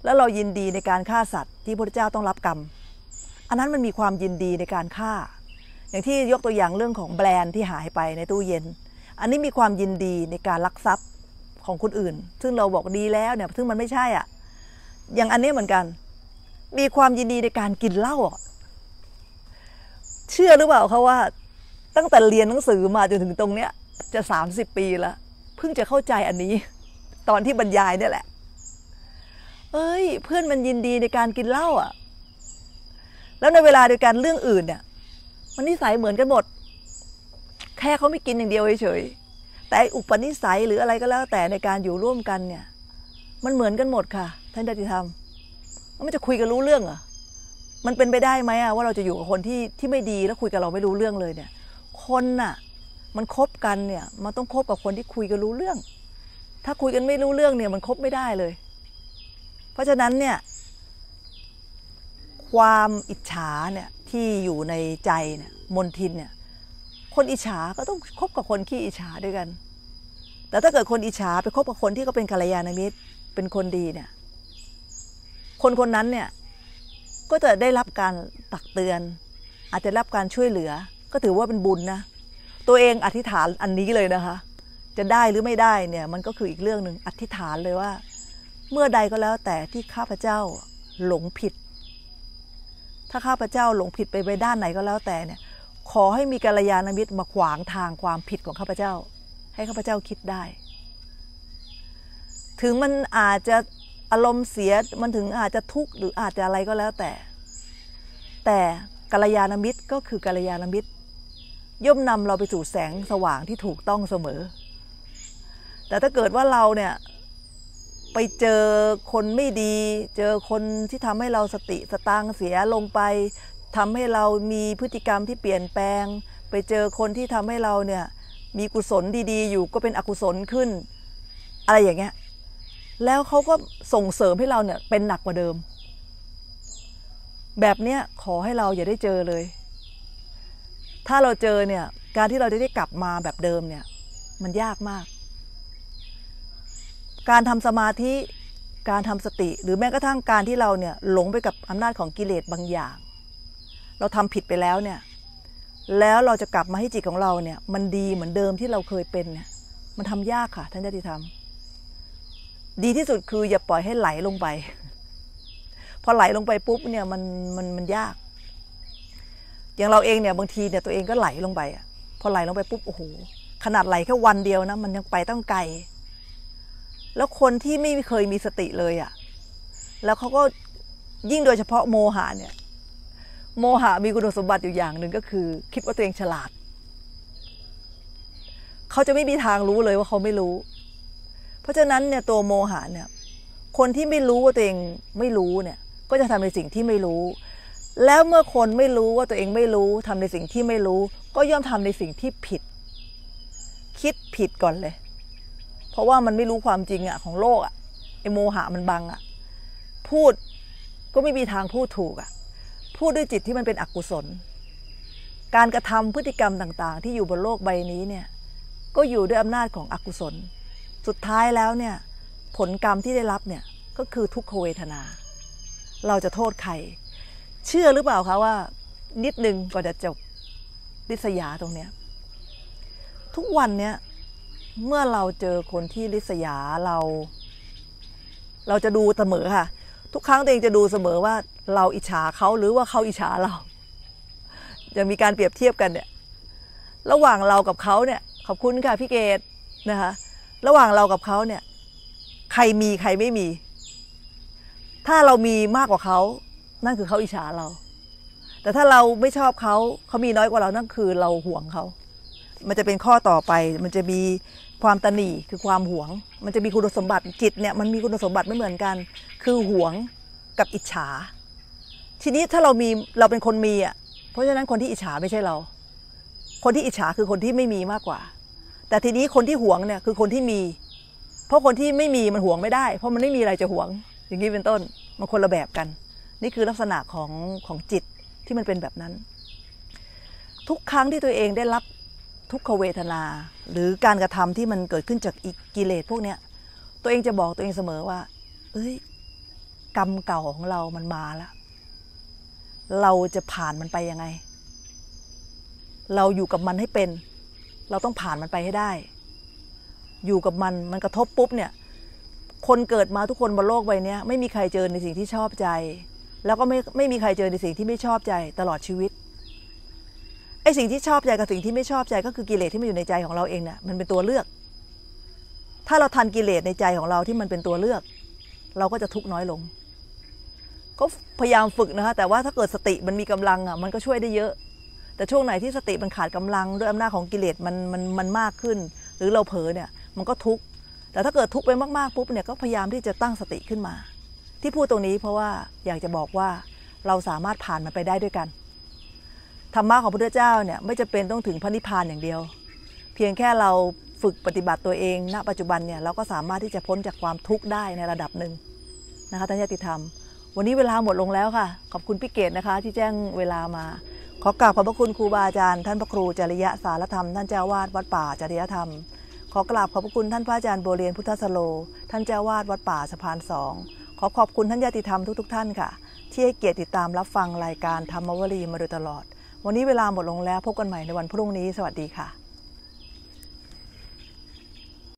แล้วเรายินดีในการฆ่าสัตว์ที่พระเจ้าต้องรับกรรม อันนั้นมันมีความยินดีในการฆ่า อย่างที่ยกตัวอย่างเรื่องของแบรนด์ที่หายไปในตู้เย็น อันนี้มีความยินดีในการลักทรัพย์ของคนอื่น ซึ่งเราบอกดีแล้วเนี่ย ซึ่งมันไม่ใช่อ่ะ อย่างอันนี้เหมือนกัน มีความยินดีในการกินเหล้า เชื่อหรือเปล่าเขาว่า ตั้งแต่เรียนหนังสือมาจนถึงตรงเนี้ยจะสสามิบปีแล้วเพิ่งจะเข้าใจอันนี้ ตอนที่บรรยายเนี่ยแหละเอ้ยเพื่อนมันยินดีในการกินเหล้าอ่ะ แล้วในเวลาเดียวกันเรื่องอื่นเนี่ย มันนิสัยเหมือนกันหมด แค่เขาไม่กินอย่างเดียวเฉยๆแต่อุปนิสัยหรืออะไรก็แล้ว แต่ในการอยู่ร่วมกันเนี่ย มันเหมือนกันหมดค่ะ ท่านดาติธรรม มันจะคุยกันรู้เรื่องอะ่ะมันเป็นไปได้ไหมอะว่าเราจะอยู่กับคนที่ที่ไม่ดีแล้วคุยกับเราไม่รู้เรื่องเลยเนี่ย คนะ่ะ มันคบกันเนี่ย มันต้องคบกับคนที่คุยกันรู้เรื่อง ถ้าคุยกันไม่รู้เรื่องเนี่ย มันคบไม่ได้เลยราะฉะนั้นเนี่ย ความอิจฉาเนี่ยที่อยู่ในใจเนี่ยมนทินเนี่ย คนอิจฉาก็ต้องคบกับคนขี้อิจฉาด้วยกัน แต่ถ้าเกิดคนอิจฉาไปคบกับคนที่เขาเป็นกัลยาณมิตรเป็นคนดีเนี่ย คนคนนั้นเนี่ย ก็จะได้รับการตักเตือน อาจจะรับการช่วยเหลือก็ถือว่าเป็นบุญนะ ตัวเองอธิษฐานอันนี้เลยนะคะ จะได้หรือไม่ได้เนี่ย มันก็คืออีกเรื่องหนึ่งอธิษฐานเลยว่าเมื่อใดก็แล้วแต่ที่ข้าพเจ้าหลงผิด ถ้าข้าพเจ้าหลงผิดไปไปด้านไหนก็แล้วแต่เนี่ย ขอให้มีกัลยาณมิตรมาขวางทางความผิดของข้าพเจ้า ให้ข้าพเจ้าคิดได้ ถึงมันอาจจะ อารมณ์เสีย มันถึงอาจจะทุกข์หรืออาจจะอะไรก็แล้วแต่ แต่กัลยาณมิตรก็คือกัลยาณมิตรย่อมนำเราไปสู่แสงสว่างที่ถูกต้องเสมอ แต่ถ้าเกิดว่าเราเนี่ยไปเจอคนไม่ดี เจอคนที่ทำให้เราสติสตางเสียลงไปทำให้เรามีพฤติกรรมที่เปลี่ยนแปลง ไปเจอคนที่ทำให้เราเนี่ย มีกุศลดีๆ อยู่ก็เป็นอกุศลขึ้น อะไรอย่างเงี้ยแล้วเขาก็ส่งเสริมให้เราเนี่ยเป็นหนักกว่าเดิม แบบเนี้ยขอให้เราอย่าได้เจอเลย ถ้าเราเจอเนี่ยการที่เราจะได้กลับมาแบบเดิมเนี่ย มันยากมากการทำสมาธิ การทำสติ หรือแม้กระทั่งการที่เราเนี่ยหลงไปกับอำนาจของกิเลสบางอย่าง เราทำผิดไปแล้วเนี่ย แล้วเราจะกลับมาให้จิตของเราเนี่ย มันดีเหมือนเดิมที่เราเคยเป็นเนี่ย มันทำยากค่ะ ท่านญาติธรรมดีที่สุดคืออย่าปล่อยให้ไหลลงไป พอไหลลงไปปุ๊บเนี่ยมันมันมันยาก อย่างเราเองเนี่ยบางทีเนี่ยตัวเองก็ไหลลงไปอ่ะ พอไหลลงไปปุ๊บโอ้โห ขนาดไหลแค่วันเดียวนะมันยังไปตั้งไกลแล้วคนที่ไม่ เคยมีสติเลยอะ่ะ แล้วเขาก็ยิ่งโดยเฉพาะโมหะเนี่ย โมหะมีคุณสมบัติอยู่อย่างหนึ่งก็คือ คิดว่าตัวเองฉลาด เขาจะไม่มีทางรู้เลยว่าเขาไม่รู้ เพราะฉะนั้นเนี่ยตัวโมหะเนี่ย คนที่ไม่รู้ว่าตัวเองไม่รู้เนี่ย ก็จะทำในสิ่งที่ไม่รู้ แล้วเมื่อคนไม่รู้ว่าตัวเองไม่รู้ ทำในสิ่งที่ไม่รู้ ก็ย่อมทำในสิ่งที่ผิด คิดผิดก่อนเลยราะว่ามันไม่รู้ความจริงอะของโลกอะไอโมหะมันบังอะพูดก็ไม่มีทางพูดถูกอะพูดด้วยจิตที่มันเป็นอกุศล การกระทำพฤติกรรมต่างๆ ที่อยู่บนโลกใบนี้เนี่ย ก็อยู่ด้วยอำนาจของอกุศล สุดท้ายแล้วเนี่ย ผลกรรมที่ได้รับเนี่ยก็คือทุกขเวทนา เราจะโทษใคร เชื่อหรือเปล่าคะว่า นิดนึงก่อนจะจบดิษยาตรงเนี้ยทุกวันเนี้ยเมื่อเราเจอคนที่ริษยาเรา เราจะดูเสมอค่ะ ทุกครั้งตัวเองจะดูเสมอว่าเราอิจฉาเขาหรือว่าเขาอิจฉาเราจะมีการเปรียบเทียบกันเนี่ย ระหว่างเรากับเขาเนี่ยขอบคุณค่ะพี่เกดนะคะระหว่างเรากับเขาเนี่ย ใครมีใครไม่มี ถ้าเรามีมากกว่าเขา นั่นคือเขาอิจฉาเรา แต่ถ้าเราไม่ชอบเขา เขามีน้อยกว่าเรา นั่นคือเราห่วงเขา มันจะเป็นข้อต่อไป มันจะมีความตนีคือความหวง มันจะมีคุณสมบัติจิตเนี่ยมันมีคุณสมบัติไม่เหมือนกัน คือหวงกับอิจฉา ทีนี้ถ้าเรามีเราเป็นคนมีอ่ะ เพราะฉะนั้นคนที่อิจฉาไม่ใช่เรา คนที่อิจฉาคือคนที่ไม่มีมากกว่า แต่ทีนี้คนที่หวงเนี่ยคือคนที่มี เพราะคนที่ไม่มีมันหวงไม่ได้เพราะมันไม่มีอะไรจะหวง อย่างนี้เป็นต้นมันคนละแบบกัน นี่คือลักษณะของของจิตที่มันเป็นแบบนั้น ทุกครั้งที่ตัวเองได้รับทุกขเวทนา หรือการกระทำที่มันเกิดขึ้นจากกิเลสพวกเนี้ยตัวเองจะบอกตัวเองเสมอว่า เอ้ยกรรมเก่าของเรามันมาแล้วเราจะผ่านมันไปยังไง เราอยู่กับมันให้เป็น เราต้องผ่านมันไปให้ได้ อยู่กับมันมันกระทบปุ๊บเนี่ย คนเกิดมาทุกคนบนโลกใบนี้ไม่มีใครเจอในสิ่งที่ชอบใจ แล้วก็ไม่ไม่มีใครเจอในสิ่งที่ไม่ชอบใจ ตลอดชีวิตสิ่งที่ชอบใจกับสิ่งที่ไม่ชอบใจก็คือกิเลสที่มันอยู่ในใจของเราเองเนะ่ยมันเป็นตัวเลือก ถ้าเราทันกิเลสในใจของเราที่มันเป็นตัวเลือก เราก็จะทุกข์น้อยลง ก็พยายามฝึกนะคะแต่ว่าถ้าเกิดสติมันมีกำลังอ่ะมันก็ช่วยได้เยอะแต่ช่วงไหนที่สติมันขาดกำลังด้วยอำนาจของกิเลสมันมันมันมากขึ้นหรือเราเผลอเนี่ย มันก็ทุกข์แต่ถ้าเกิดทุกข์ไปมากๆปุ๊บเนี่ยก็พยายามที่จะตั้งสติขึ้นมา ที่พูดตรงนี้เพราะว่าอยากจะบอกว่าเราสามารถผ่านมันไปได้ด้วยกันธรรมะของพระพุทธเจ้าเนี่ยไม่จะเป็นต้องถึงพระนิพพานอย่างเดียว เพียงแค่เราฝึกปฏิบัติตัวเอง ณ ปัจจุบันเนี่ยเราก็สามารถที่จะพ้นจากความทุกข์ได้ในระดับหนึ่งนะคะ ท่านญาติธรรม วันนี้เวลาหมดลงแล้วค่ะ ขอบคุณพี่เกตนะคะ ที่แจ้งเวลามา ขอกราบขอบพระคุณครูบาอาจารย์ ท่านพระครูจริยะสารธรรมท่านเจ้าวาดวัดป่าจริยธรรม ขอกราบขอบพระคุณท่านพระอาจารย์โบเรียนพุทธสโล ท่านเจ้าวาดวัดป่าสะพานสองขอขอบคุณท่านญาติธรรมทุกๆทท่านค่ะที่ให้เกียรติติดตามรับฟังรายการธรรมวรีมาโดยตลอดวันนี้เวลาหมดลงแล้วพบกันใหม่ในวันพรุ่งนี้ สวัสดีค่ะ